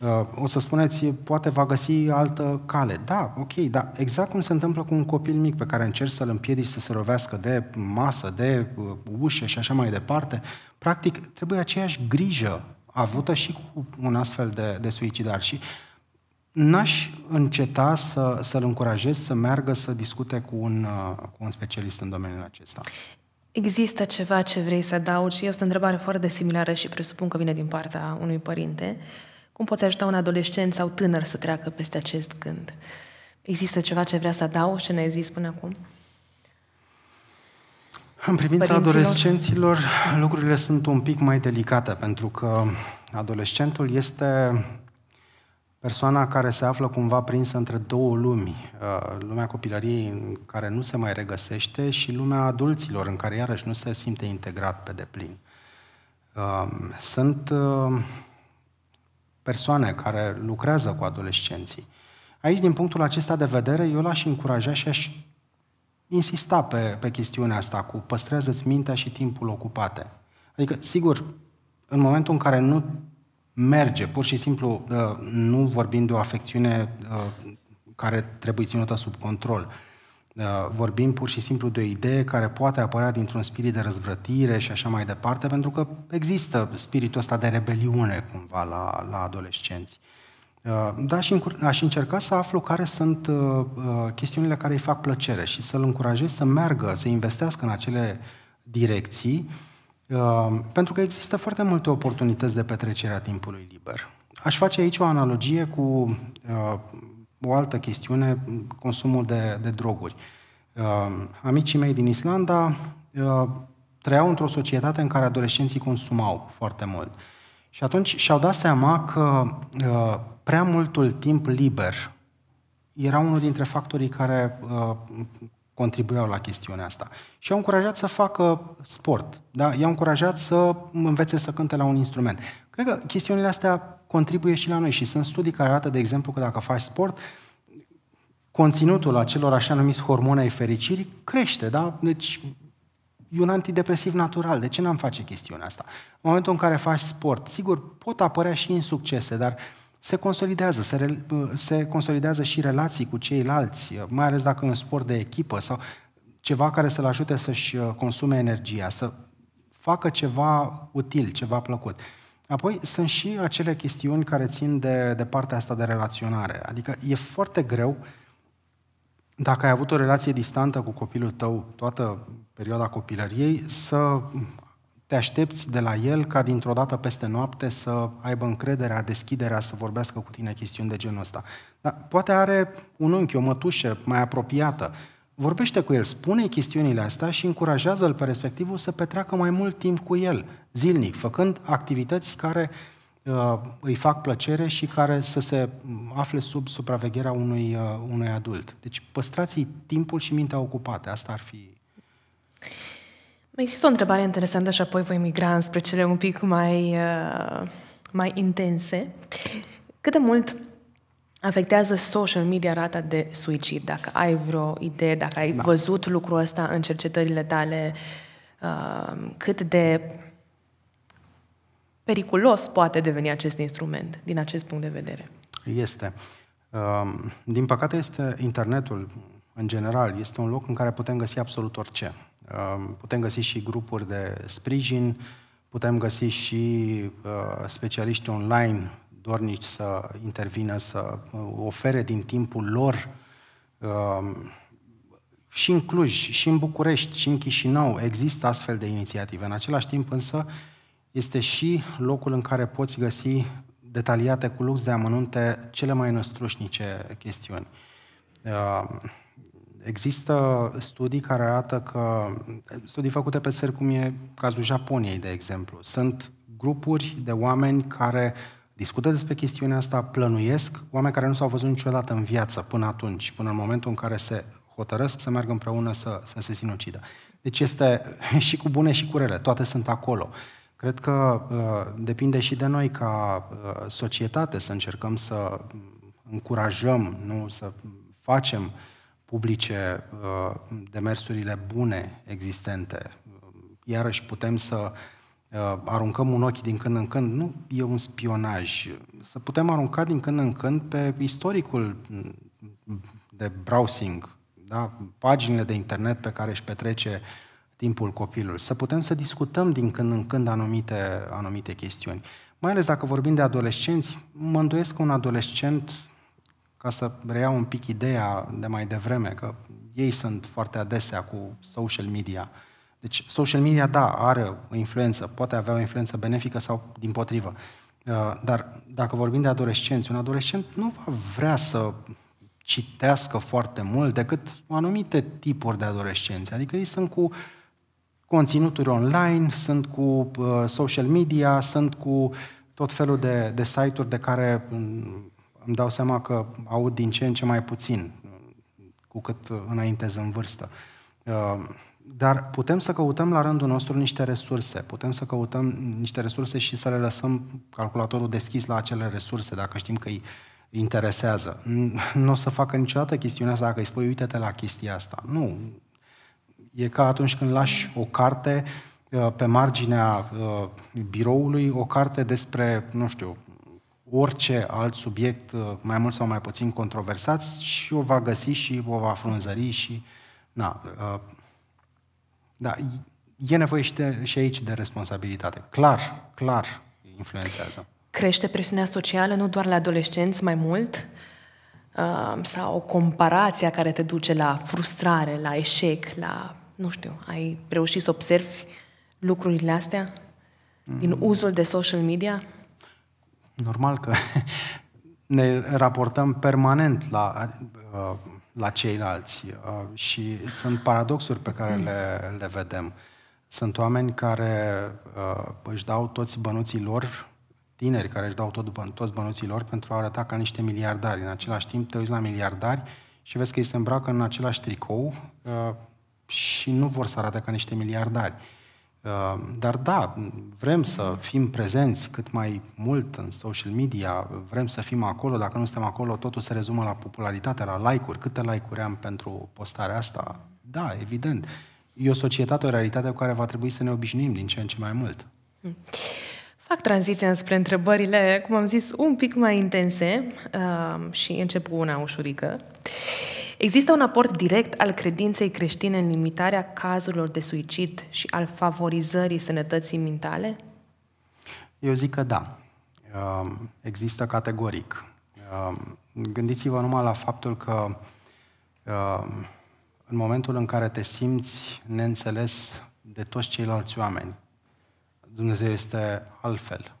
Uh, o să spuneți, poate va găsi altă cale. Da, ok, dar exact cum se întâmplă cu un copil mic pe care încerci să-l împiedici să se rovească de masă, de uh, ușă și așa mai departe, practic trebuie aceeași grijă avută și cu un astfel de, de suicidar. Și n-aș înceta să, să-l încurajez să meargă să discute cu un, uh, cu un specialist în domeniul acesta. Există ceva ce vrei să adaugi? Este o întrebare foarte similară și presupun că vine din partea unui părinte. Cum poți ajuta un adolescent sau tânăr să treacă peste acest gând? Există ceva ce vrea să adaugi? Ce ne-ai zis până acum? În privința Părinților? adolescenților, lucrurile sunt un pic mai delicate, pentru că adolescentul este persoana care se află cumva prinsă între două lumi, uh, lumea copilăriei în care nu se mai regăsește și lumea adulților în care iarăși nu se simte integrat pe deplin. Um, sunt uh, persoane care lucrează cu adolescenții. Aici, din punctul acesta de vedere, eu l-aș încuraja și aș insista pe, pe chestiunea asta cu păstrează-ți mintea și timpul ocupate. Adică, sigur, în momentul în care nu merge, pur și simplu uh, nu vorbim de o afecțiune uh, care trebuie ținută sub control. Uh, vorbim pur și simplu de o idee care poate apărea dintr-un spirit de răzvrătire și așa mai departe, pentru că există spiritul ăsta de rebeliune cumva la, la adolescenți. Da, și aș încerca să aflu care sunt chestiunile care îi fac plăcere și să-l încurajez să meargă, să investească în acele direcții Ehm, pentru că există foarte multe oportunități de petrecere a timpului liber. Aș face aici o analogie cu ehm, o altă chestiune, consumul de, de droguri. Ehm, amicii mei din Islanda trăiau într-o societate în care adolescenții consumau foarte mult. Și atunci și-au dat seama că prea multul timp liber era unul dintre factorii care contribuiau la chestiunea asta. Și au încurajat să facă sport, da? i-au încurajat să învețe să cânte la un instrument. Cred că chestiunile astea contribuie și la noi și sunt studii care arată, de exemplu, că dacă faci sport, conținutul acelor așa numiți hormoni ai fericirii crește, da? Deci e un antidepresiv natural, de ce n-am face chestiunea asta? În momentul în care faci sport, sigur, pot apărea și succese, dar uh, se consolidează, se, re, uh, se consolidează și relații cu ceilalți, uh, mai ales dacă e un sport de echipă sau ceva care să-l ajute să-și uh, consume energia, să facă ceva util, ceva plăcut. Apoi sunt și acele chestiuni care țin de, de partea asta de relaționare. Adică e foarte greu dacă ai avut o relație distantă cu copilul tău toată perioada copilăriei, să te aștepți de la el ca dintr-o dată peste noapte să aibă încrederea, deschiderea, să vorbească cu tine chestiuni de genul ăsta. Dar poate are un unchi, o mătușă mai apropiată. Vorbește cu el, spune chestiunile astea și încurajează-l pe respectivul să petreacă mai mult timp cu el, zilnic, făcând activități care uh, îi fac plăcere și care să se mm, afle sub supravegherea unui, uh, unui adult. Deci păstrați timpul și mintea ocupate, asta ar fi mai există o întrebare interesantă și apoi voi migra spre cele un pic mai, uh, mai intense. Cât de mult afectează social media rata de suicid? Dacă ai vreo idee, dacă ai da. văzut lucrul ăsta în cercetările tale, uh, cât de periculos poate deveni acest instrument din acest punct de vedere? Este. Um, din păcate este internetul în general, este un loc în care putem găsi absolut orice. Putem găsi și grupuri de sprijin, putem găsi și uh, specialiști online dornici să intervină, să uh, ofere din timpul lor um, și în Cluj, și în București, și în Chișinău există astfel de inițiative. În același timp însă este și locul în care poți găsi detaliate cu lux de amănunte cele mai năstrușnice chestiuni. Um, Există studii care arată că, studii făcute pe țări cum e cazul Japoniei, de exemplu, sunt grupuri de oameni care discută despre chestiunea asta, plănuiesc, oameni care nu s-au văzut niciodată în viață până atunci, până în momentul în care se hotărăsc să meargă împreună să, să se sinucidă. Deci este *laughs* și cu bune și cu rele, toate sunt acolo. Cred că uh, depinde și de noi ca uh, societate să încercăm să încurajăm, nu să facem uh, publice uh, demersurile bune existente. Uh, iarăși putem să uh, aruncăm un ochi din când în când, nu e un spionaj, să putem arunca din când în când pe istoricul mm, de browsing, da? paginile de internet pe care își petrece timpul copilul, să putem să discutăm din când în când anumite, anumite chestiuni. Mai ales dacă vorbim de adolescenți, mă îndoiesc că un adolescent ca să reiau un pic ideea de mai devreme, că ei sunt foarte adesea cu social media. Deci social media, da, are o influență, poate avea o influență benefică sau din potrivă. Uh, dar dacă vorbim de adolescenți, un adolescent nu va vrea să citească foarte mult decât anumite tipuri de adolescenți. Adică ei sunt cu conținuturi online, sunt cu uh, social media, sunt cu tot felul de, de site-uri de care mm, îmi dau seama că aud din ce în ce mai puțin, cu cât uh, înaintez în vârstă. Uh, dar putem să căutăm la rândul nostru niște resurse, putem să căutăm niște resurse și să le lăsăm calculatorul deschis la acele resurse, dacă știm că îi interesează. Nu o să facă niciodată chestiunea asta dacă îi spui, uite-te la chestia asta. Nu. E ca atunci când lași o carte uh, pe marginea biroului, o carte despre, nu știu, orice alt subiect, uh, mai mult sau mai puțin controversat, și o va găsi și o va frunzări și... Na, uh, da, e nevoie și, de, și aici de responsabilitate. Clar, clar influențează. Crește presiunea socială nu doar la adolescenți mai mult, uh, sau comparația care te duce la frustrare, la eșec, la, nu știu, ai reușit să observi lucrurile astea din mm. uzul de social media? normal că *laughs* ne raportăm permanent la, uh, la ceilalți uh, și sunt paradoxuri pe care le, le vedem. Sunt oameni care uh, își dau toți bănuții lor, tineri care își dau tot, toți bănuții lor pentru a arăta ca niște miliardari. În același timp te uiți la miliardari și vezi că ei se îmbracă în același tricou și nu vor să arate ca niște miliardari. Uh, Ehm, dar da, vrem să fim prezenți cât mai mult în social media, vrem să fim acolo, dacă nu suntem acolo, totul se rezumă la popularitate, la like-uri, câte like-uri am pentru postarea asta. Da, evident. E o societate, o realitate cu care va trebui să ne obișnuim din ce în ce mai mult. Hmm. Fac tranziția spre întrebările, cum am zis, un pic mai intense uh, și încep cu una ușurică. Există un aport direct al credinței creștine în limitarea cazurilor de suicid și al favorizării sănătății mentale? Eu zic că da. Ehm, există categoric. Ehm, gândiți-vă numai la faptul că ehm, în momentul în care te simți neînțeles de toți ceilalți oameni, Dumnezeu este altfel.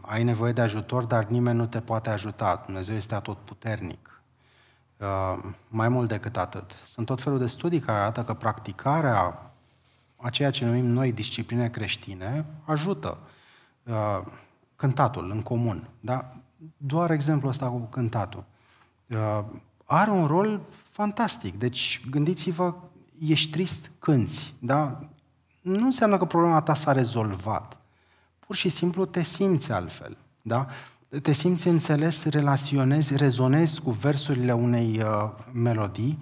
Ai nevoie de ajutor, dar nimeni nu te poate ajuta. Dumnezeu este atotputernic Ă, mai mult decât atât. Sunt tot felul de studii care arată că practicarea a ceea ce numim noi discipline creștine ajută ă, cântatul în comun. Da? Doar exemplul ăsta cu cântatul. Ă, are un rol fantastic. Deci gândiți-vă, ești trist, cânți. Da? Nu înseamnă că problema ta s-a rezolvat. Pur și simplu te simți altfel. Da? te simți înțeles, relaționezi, rezonezi cu versurile unei uh, melodii.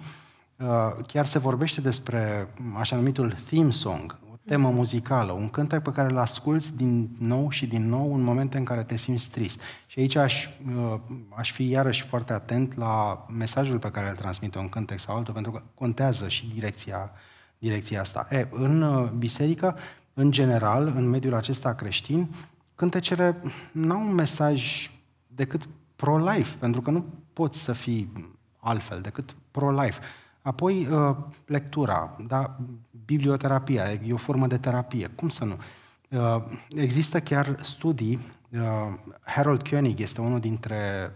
Uh, chiar se vorbește despre mm, așa numitul theme song, o temă muzicală, un cântec pe care îl asculți din nou și din nou în momente în care te simți trist. Și aici aș, uh, aș fi iarăși foarte atent la mesajul pe care îl transmite un cântec sau altul, pentru că contează și direcția, direcția asta. E, în uh, biserică, în general, în mediul acesta creștin, cântecele nu au un mesaj decât pro-life, pentru că nu poți să fii altfel decât pro-life. Apoi, uh, lectura, da? biblioterapia, e o formă de terapie, cum să nu? Uh, există chiar studii, uh, Harold Koenig este unul dintre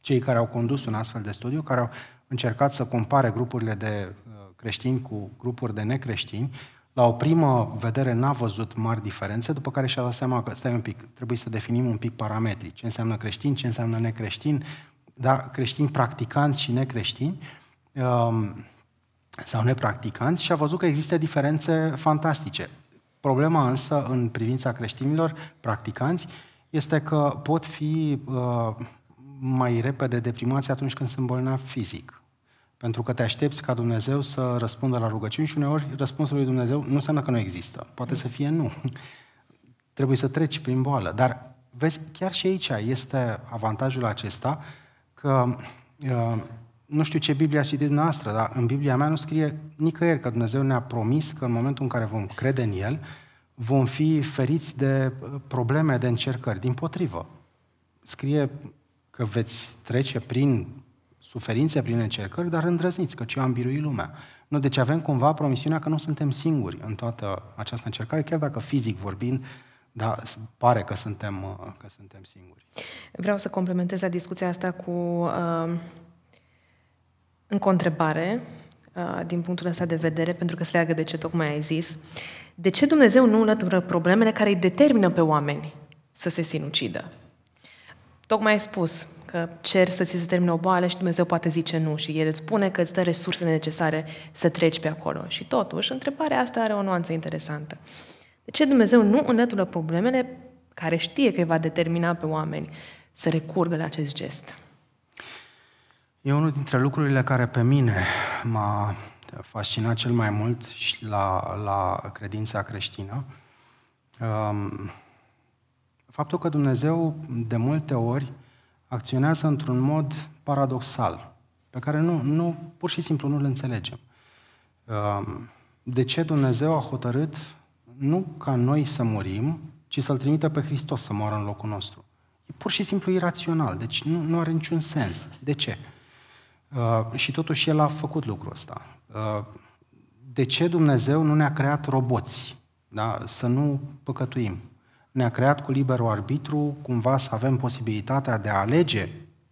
cei care au condus un astfel de studiu, care au încercat să compare grupurile de creștini cu grupuri de necreștini la o primă vedere n-a văzut mari diferențe, după care și-a dat seama că, stai un pic, trebuie să definim un pic parametrii. Ce înseamnă creștin, ce înseamnă necreștin, da, creștini practicanți și necreștini um, sau nepracticanți și a văzut că există diferențe fantastice. Problema însă în privința creștinilor practicanți este că pot fi uh, mai repede deprimați atunci când sunt bolnavi fizic pentru că te aștepți ca Dumnezeu să răspundă la rugăciuni și uneori răspunsul lui Dumnezeu nu înseamnă că nu există. Poate să fie nu. *laughs* Trebuie să treci prin boală. Dar vezi, chiar și aici este avantajul acesta că uh, nu știu ce Biblia a citit dumneavoastră, dar în Biblia mea nu scrie nicăieri că Dumnezeu ne-a promis că în momentul în care vom crede în El, vom fi feriți de uh, probleme, de încercări. Din potrivă, scrie că veți trece prin suferințe, prin încercări, dar îndrăzniți, căci eu am biruit lumea. Nu, deci avem cumva promisiunea că nu suntem singuri în toată această încercare, chiar dacă fizic vorbind, da, pare că suntem, uh, că suntem singuri. Vreau să complementez la discuția asta cu uh, încă o întrebare uh, din punctul ăsta de vedere, pentru că se leagă de ce tocmai ai zis. De ce Dumnezeu nu înlătură problemele care îi determină pe oameni să se sinucidă? Tocmai ai spus că cer să ți se termine o boală și Dumnezeu poate zice nu și El îți spune că îți dă resursele necesare să treci pe acolo. Și totuși, întrebarea asta are o nuanță interesantă. De ce Dumnezeu nu înlătură problemele care știe că îi va determina pe oameni să recurgă la acest gest? E unul dintre lucrurile care pe mine m-a fascinat cel mai mult și la, la credința creștină. Um, faptul că Dumnezeu de multe ori acționează într-un mod paradoxal, pe care nu, nu pur și simplu nu-l înțelegem. De ce Dumnezeu a hotărât nu ca noi să murim, ci să-L trimită pe Hristos să moară în locul nostru? E pur și simplu irațional, deci nu, nu are niciun sens. De ce? Și totuși El a făcut lucrul ăsta. De ce Dumnezeu nu ne-a creat roboți? Da? Să nu păcătuim ne-a creat cu liberul arbitru, cumva să avem posibilitatea de a alege,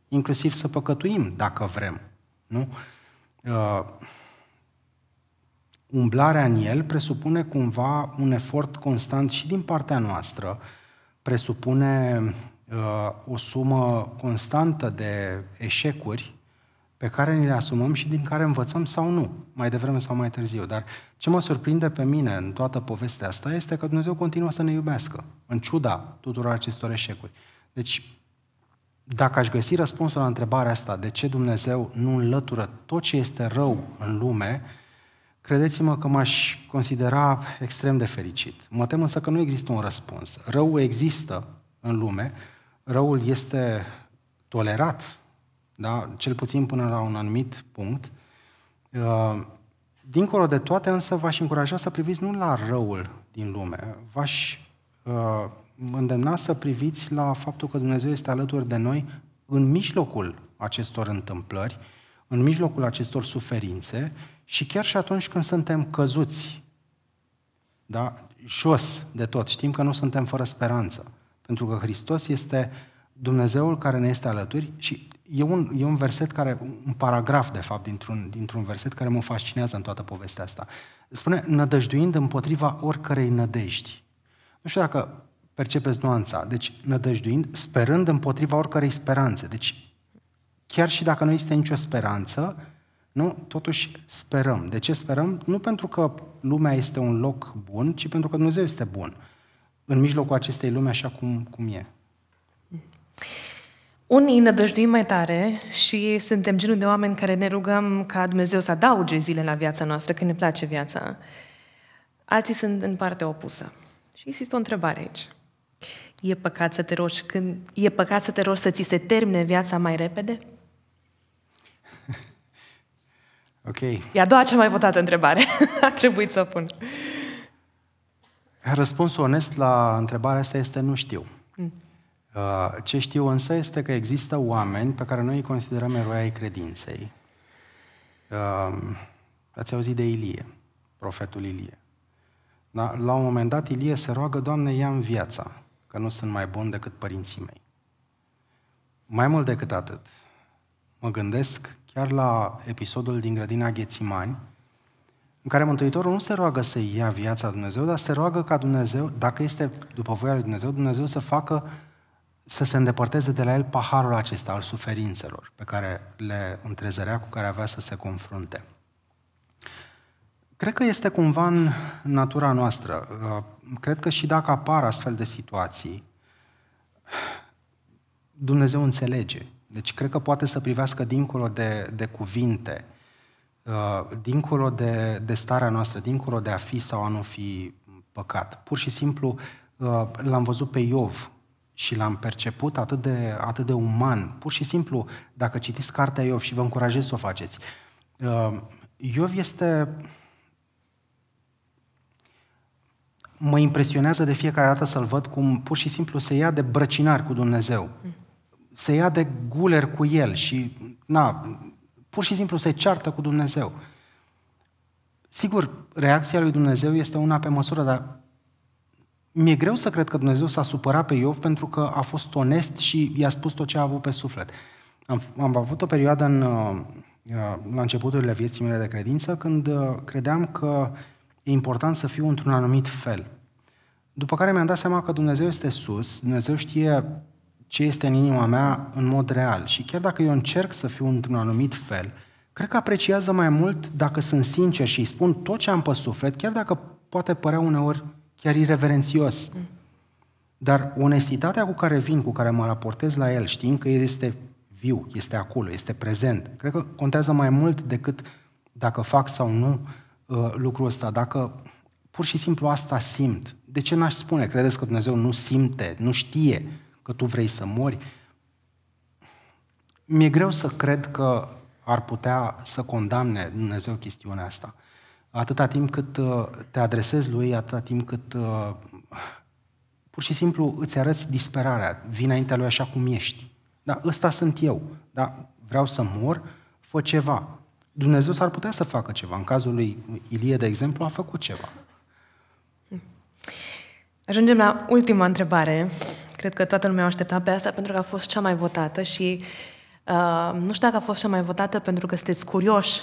inclusiv să păcătuim dacă vrem. Nu? Uh, umblarea în el presupune cumva un efort constant și din partea noastră, presupune uh, o sumă constantă de eșecuri pe care ni le asumăm și din care învățăm sau nu, mai devreme sau mai târziu. Dar ce mă surprinde pe mine în toată povestea asta este că Dumnezeu continuă să ne iubească, în ciuda tuturor acestor eșecuri. Deci, dacă aș găsi răspunsul la întrebarea asta, de ce Dumnezeu nu înlătură tot ce este rău în lume, credeți-mă că m-aș considera extrem de fericit. Mă tem însă că nu există un răspuns. Răul există în lume, răul este tolerat da? cel puțin până la un anumit punct. Uh, dincolo de toate, însă, v-aș încuraja să priviți nu la răul din lume, v-aș uh, îndemna să priviți la faptul că Dumnezeu este alături de noi în mijlocul acestor întâmplări, în mijlocul acestor suferințe și chiar și atunci când suntem căzuți, da? jos de tot. Știm că nu suntem fără speranță, pentru că Hristos este Dumnezeul care ne este alături și e un, e un verset care, un paragraf de fapt dintr-un, dintr-un verset care mă fascinează în toată povestea asta. Spune, nădăjduind împotriva oricărei nădejdi. Nu știu dacă percepeți nuanța. Deci, nădăjduind, sperând împotriva oricărei speranțe. Deci, chiar și dacă nu există nicio speranță, nu, totuși sperăm. De ce sperăm? Nu pentru că lumea este un loc bun, ci pentru că Dumnezeu este bun. În mijlocul acestei lumi, așa cum, cum e. Unii nădăjduim mai tare și suntem genul de oameni care ne rugăm ca Dumnezeu să adauge zile la viața noastră, că ne place viața. Alții sunt în partea opusă. Și există o întrebare aici. E păcat să te rogi când e păcat să te rogi să ți se termine viața mai repede? *laughs* Ok. E a doua cea mai votată întrebare. *laughs* a trebuit să o pun. Răspunsul onest la întrebarea asta este nu știu. Mm. Uh, ce știu însă este că există oameni pe care noi îi considerăm eroi ai credinței. Uh, ați auzit de Ilie, profetul Ilie. Da? La un moment dat Ilie se roagă, Doamne, ia în viața, că nu sunt mai bun decât părinții mei. Mai mult decât atât, mă gândesc chiar la episodul din grădina Ghețimani, în care Mântuitorul nu se roagă să ia viața Dumnezeu, dar se roagă ca Dumnezeu, dacă este după voia lui Dumnezeu, Dumnezeu să facă să se îndepărteze de la el paharul acesta al suferințelor pe care le întrezărea, cu care avea să se confrunte. Cred că este cumva în natura noastră. Uh, cred că și dacă apar astfel de situații, Dumnezeu înțelege. Deci cred că poate să privească dincolo de, de cuvinte, uh, dincolo de, de starea noastră, dincolo de a fi sau a nu fi păcat. Pur și simplu uh, l-am văzut pe Iov și l-am perceput atât de, atât de uman. Pur și simplu, dacă citiți cartea Iov și vă încurajez să o faceți, uh, Iov este... Mă impresionează de fiecare dată să-l văd cum pur și simplu se ia de brăcinar cu Dumnezeu. Se ia de guler cu el și, na, pur și simplu se ceartă cu Dumnezeu. Sigur, reacția lui Dumnezeu este una pe măsură, dar mi-e greu să cred că Dumnezeu s-a supărat pe Iov pentru că a fost onest și i-a spus tot ce a avut pe suflet. Am, am avut o perioadă în, uh, uh, la începuturile vieții mele de credință când uh, credeam că e important să fiu într-un anumit fel. După care mi-am dat seama că Dumnezeu este sus, Dumnezeu știe ce este în inima mea în mod real. Și chiar dacă eu încerc să fiu într-un anumit fel, cred că apreciază mai mult dacă sunt sincer și îi spun tot ce am pe suflet, chiar dacă poate părea uneori chiar irreverențios. Dar onestitatea cu care vin, cu care mă raportez la el, știind că el este viu, este acolo, este prezent, cred că contează mai mult decât dacă fac sau nu uh, lucrul ăsta, dacă pur și simplu asta simt. De ce n-aș spune? Credeți că Dumnezeu nu simte, nu știe că tu vrei să mori? Mi-e greu să cred că ar putea să condamne Dumnezeu chestiunea asta atâta timp cât uh, te adresezi lui, atâta timp cât uh, pur și simplu îți arăți disperarea, vin înaintea lui așa cum ești. Da, ăsta sunt eu, da, vreau să mor, fă ceva. Dumnezeu s-ar putea să facă ceva. În cazul lui Ilie, de exemplu, a făcut ceva. Ajungem la ultima întrebare. Cred că toată lumea a așteptat pe asta pentru că a fost cea mai votată și uh, nu știu dacă a fost cea mai votată pentru că sunteți curioși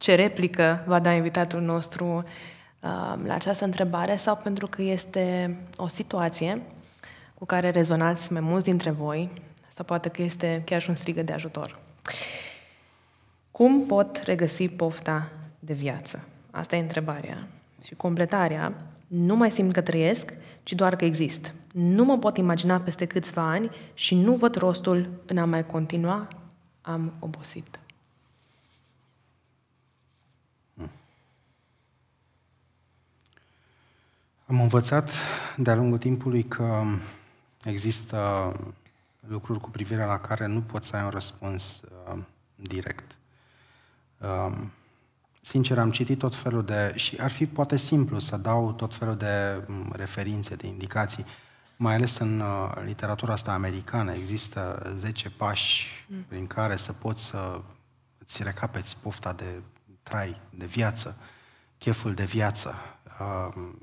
ce replică va da invitatul nostru uh, la această întrebare sau pentru că este o situație cu care rezonați mai mulți dintre voi sau poate că este chiar și un strigă de ajutor. Cum pot regăsi pofta de viață? Asta e întrebarea. Și completarea, nu mai simt că trăiesc, ci doar că exist. Nu mă pot imagina peste câțiva ani și nu văd rostul în a mai continua, am obosit. Am învățat de-a lungul timpului că există lucruri cu privire la care nu poți să ai un răspuns uh, direct. Um, sincer, am citit tot felul de... și ar fi poate simplu să dau tot felul de mm, referințe, de indicații, mai ales în uh, literatura asta americană. Există 10 pași mm. prin care să poți să îți recapeți pofta de trai, de viață, cheful de viață. Um,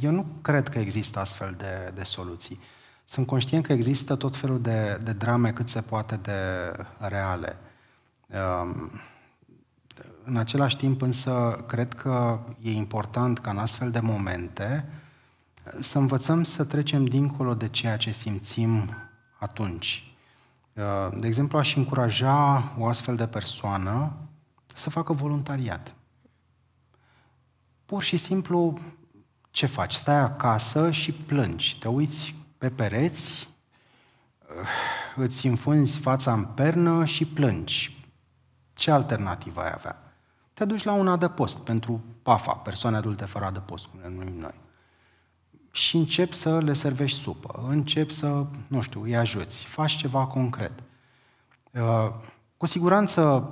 eu nu cred că există astfel de, de soluții. Sunt conștient că există tot felul de, de drame cât se poate de reale. Ehm, în același timp însă cred că e important ca în astfel de momente să învățăm să trecem dincolo de ceea ce simțim atunci. Ehm, de exemplu, aș încuraja o astfel de persoană să facă voluntariat. Pur și simplu ce faci? Stai acasă și plângi, te uiți pe pereți, uh, îți înfunzi fața în pernă și plângi. Ce alternativă ai avea? Te duci la un adăpost pentru PAFA, persoane adulte fără adăpost, cum le numim noi. Și începi să le servești supă, începi să, nu știu, îi ajuți, faci ceva concret. Uh, cu siguranță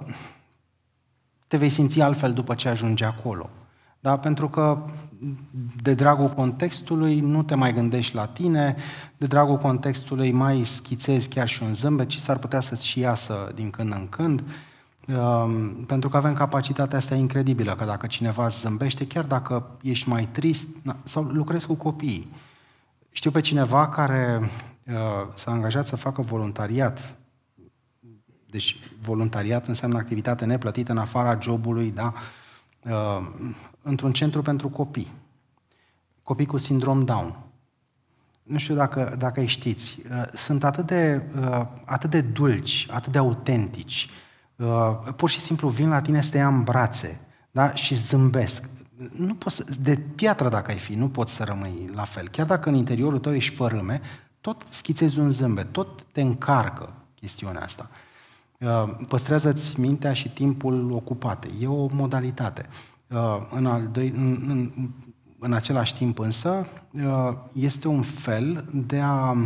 te vei simți altfel după ce ajungi acolo. Dar pentru că de dragul contextului nu te mai gândești la tine, de dragul contextului mai schițezi chiar și un zâmbet, ci s-ar putea să-ți și iasă din când în când, um, pentru că avem capacitatea asta incredibilă, că dacă cineva zâmbește, chiar dacă ești mai trist, sau lucrezi cu copiii. Știu pe cineva care uh, s-a angajat să facă voluntariat deci voluntariat înseamnă activitate neplătită în afara jobului, da? uh, într-un centru pentru copii, copii cu sindrom Down. Nu știu dacă, dacă îi știți. Uh, sunt atât de, uh, atât de dulci, atât de autentici. Uh, pur și simplu vin la tine să te ia în brațe da? și zâmbesc. Nu poți să, de piatră dacă ai fi, nu poți să rămâi la fel. Chiar dacă în interiorul tău ești fărâme, tot schițezi un zâmbet, tot te încarcă chestiunea asta. Uh, păstrează-ți mintea și timpul ocupate. E o modalitate. Uh, în, al doi, în, în, în același timp însă, uh, este un fel de a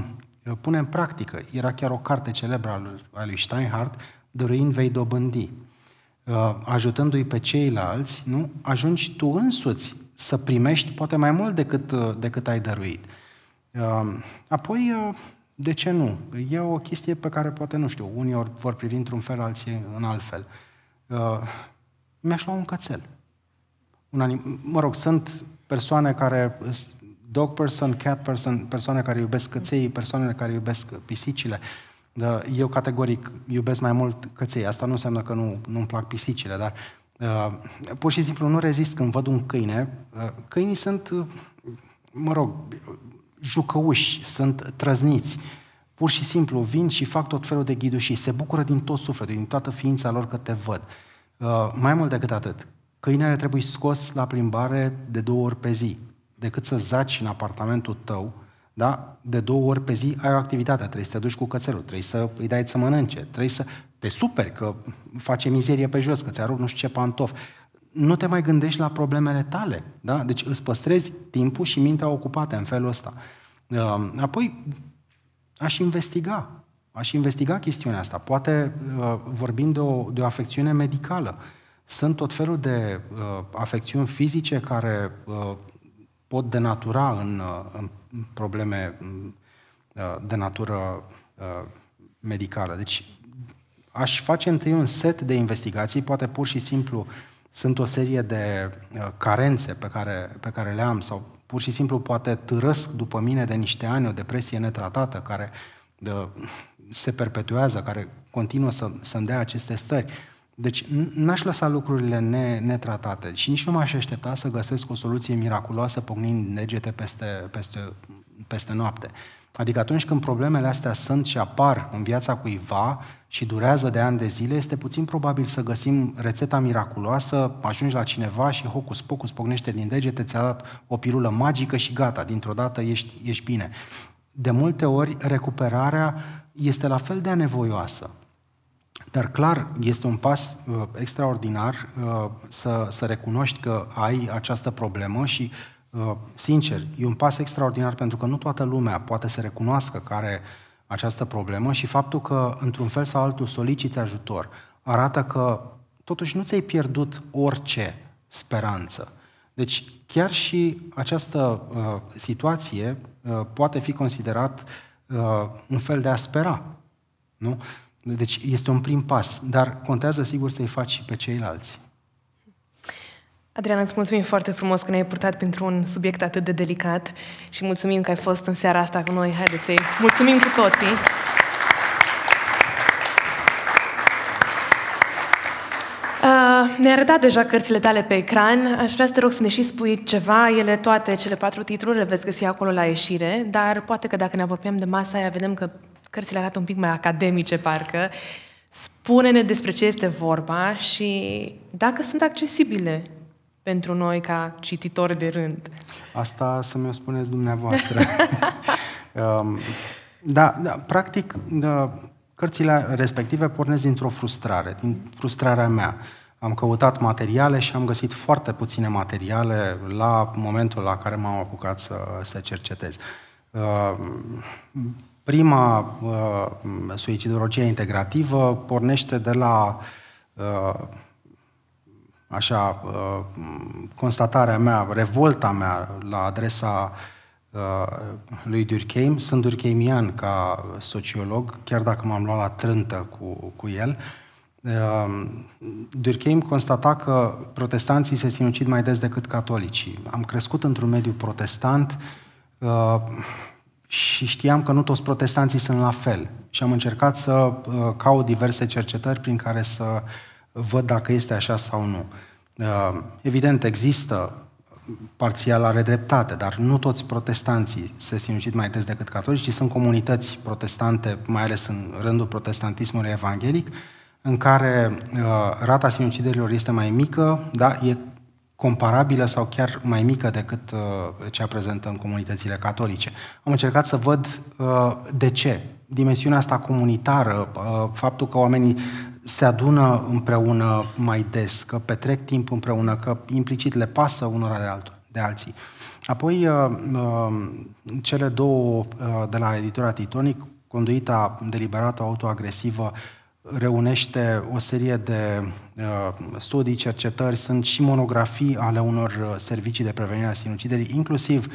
pune în practică. Era chiar o carte celebră a lui Steinhardt, Dăruind vei dobândi. Ajutându-i pe ceilalți, nu? ajungi tu însuți să primești poate mai mult decât, decât ai dăruit. Apoi, de ce nu? E o chestie pe care poate, nu știu, unii ori vor privi într-un fel, alții în fel. Uh, mi-aș lua un cățel. Un anim... Mă rog, sunt persoane care dog person, cat person, persoane care iubesc căței, persoane care iubesc pisicile. Uh, eu categoric iubesc mai mult căței. Asta nu înseamnă că nu, nu-mi plac pisicile, dar uh, pur și simplu nu rezist când văd un câine. Uh, câinii sunt, uh, mă rog, jucăuși, sunt trăzniți. Pur și simplu vin și fac tot felul de ghidușii, se bucură din tot sufletul, din toată ființa lor că te văd. Uh, mai mult decât atât, câinele trebuie scos la plimbare de două ori pe zi, decât să zaci în apartamentul tău, da? de două ori pe zi ai o activitate, trebuie să te duci cu cățelul, trebuie să îi dai să mănânce, trebuie să te superi că face mizerie pe jos, că ți-a rupt nu știu ce pantof, nu te mai gândești la problemele tale. Da? Deci îți păstrezi timpul și mintea ocupată în felul ăsta. Uh, apoi, aș investiga. Aș investiga chestiunea asta. Poate uh, vorbim de o, de o afecțiune medicală. Sunt tot felul de uh, afecțiuni fizice care pot denatura în, în probleme de natură medicală. Deci aș face întâi un set de investigații, poate pur și simplu uh, sunt o serie de uh, carențe pe care, pe care le am sau pur și simplu poate târăsc după mine de niște ani o depresie netratată care de, uh, se perpetuează, care continuă să, să-mi dea aceste stări. Deci n-aș lăsa lucrurile ne, netratate și nici nu m-aș aștepta să găsesc o soluție miraculoasă pocnind degete peste, peste, peste noapte. Uh, Adică atunci când problemele astea sunt și apar în viața cuiva și durează de ani de zile, este puțin probabil să găsim rețeta miraculoasă, ajungi la cineva și hocus pocus pocnește din degete, ți-a dat o pirulă magică și gata, dintr-o dată ești, ești bine. De multe ori, recuperarea este la fel de anevoioasă. Dar clar, este un pas uh, extraordinar uh, să, să recunoști că ai această problemă și Uh, sincer, e un pas extraordinar pentru că nu toată lumea poate să recunoască că are această problemă și faptul că, într-un fel sau altul, soliciți ajutor arată că totuși nu ți-ai pierdut orice speranță. Deci chiar și această uh, situație uh, poate fi considerat uh, un fel de a spera. Nu? Deci este un prim pas, dar contează sigur să-i faci și pe ceilalți. Adriana, îți mulțumim foarte frumos că ne-ai purtat pentru un subiect atât de delicat și mulțumim că ai fost în seara asta cu noi. Haideți să mulțumim cu toții! Uh, ne a arătat deja cărțile tale pe ecran. Aș vrea să te rog să ne și spui ceva. Ele, toate cele patru titluri, le veți găsi acolo la ieșire, dar poate că dacă ne apropiem de masa aia, vedem că cărțile arată un pic mai academice, parcă. Spune-ne despre ce este vorba și dacă sunt accesibile pentru noi ca cititori de rând. Asta să mi-o spuneți dumneavoastră. *laughs* Um, da, da, practic, da, cărțile respective pornesc dintr-o frustrare, din frustrarea mea. Am căutat materiale și am găsit foarte puține materiale la momentul la care m-am apucat să, să cercetez. Um, prima uh, suicidologie integrativă pornește de la uh, așa, uh, constatarea mea, revolta mea la adresa uh, lui Durkheim, sunt durkheimian ca sociolog, chiar dacă m-am luat la trântă cu, cu el, uh, Durkheim constata că protestanții se sinucid mai des decât catolicii. Am crescut într-un mediu protestant și știam că nu toți protestanții sunt la fel. Și am încercat să caut diverse cercetări prin care să uh, văd dacă este așa sau nu. Uh, evident, există parțial are dreptate, dar nu toți protestanții se sinucid mai des decât catolici, ci sunt comunități protestante, mai ales în rândul protestantismului evanghelic, în care uh, rata sinuciderilor este mai mică, da, e comparabilă sau chiar mai mică decât uh, cea prezentă în comunitățile catolice. Am încercat să văd uh, de ce. Dimensiunea asta comunitară, uh, faptul că oamenii se adună împreună mai des, că petrec timp împreună, că implicit le pasă unora de, altul, de alții. Apoi, uh, uh, cele două uh, de la editura Titonic, conduita deliberată autoagresivă, reunește o serie de studii, cercetări, sunt și monografii ale unor servicii de prevenire a sinuciderii, inclusiv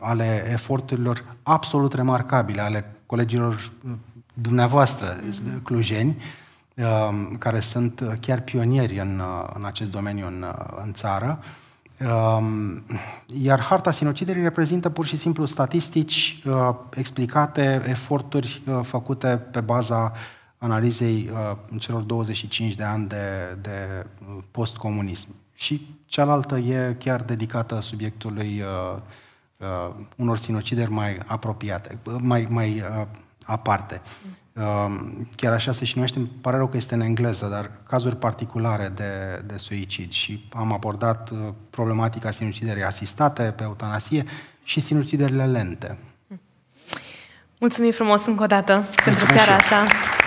ale eforturilor absolut remarcabile ale colegilor dumneavoastră, mm-hmm. clujeni, uh, Um, care sunt chiar pionieri în, uh, în acest domeniu în, uh, în țară. Um, iar harta sinuciderii reprezintă pur și simplu statistici uh, explicate, eforturi făcute pe baza analizei celor 25 de ani de, de postcomunism. Și cealaltă e chiar dedicată subiectului unor sinucideri mai apropiate, mai, mai aparte. Ehm, chiar așa se și numește, îmi pare rău că este în engleză, dar cazuri particulare de, de suicid și am abordat uh, problematica sinuciderii asistate pe eutanasie și sinuciderile lente. Mulțumim frumos încă o dată Mulțumesc pentru seara asta.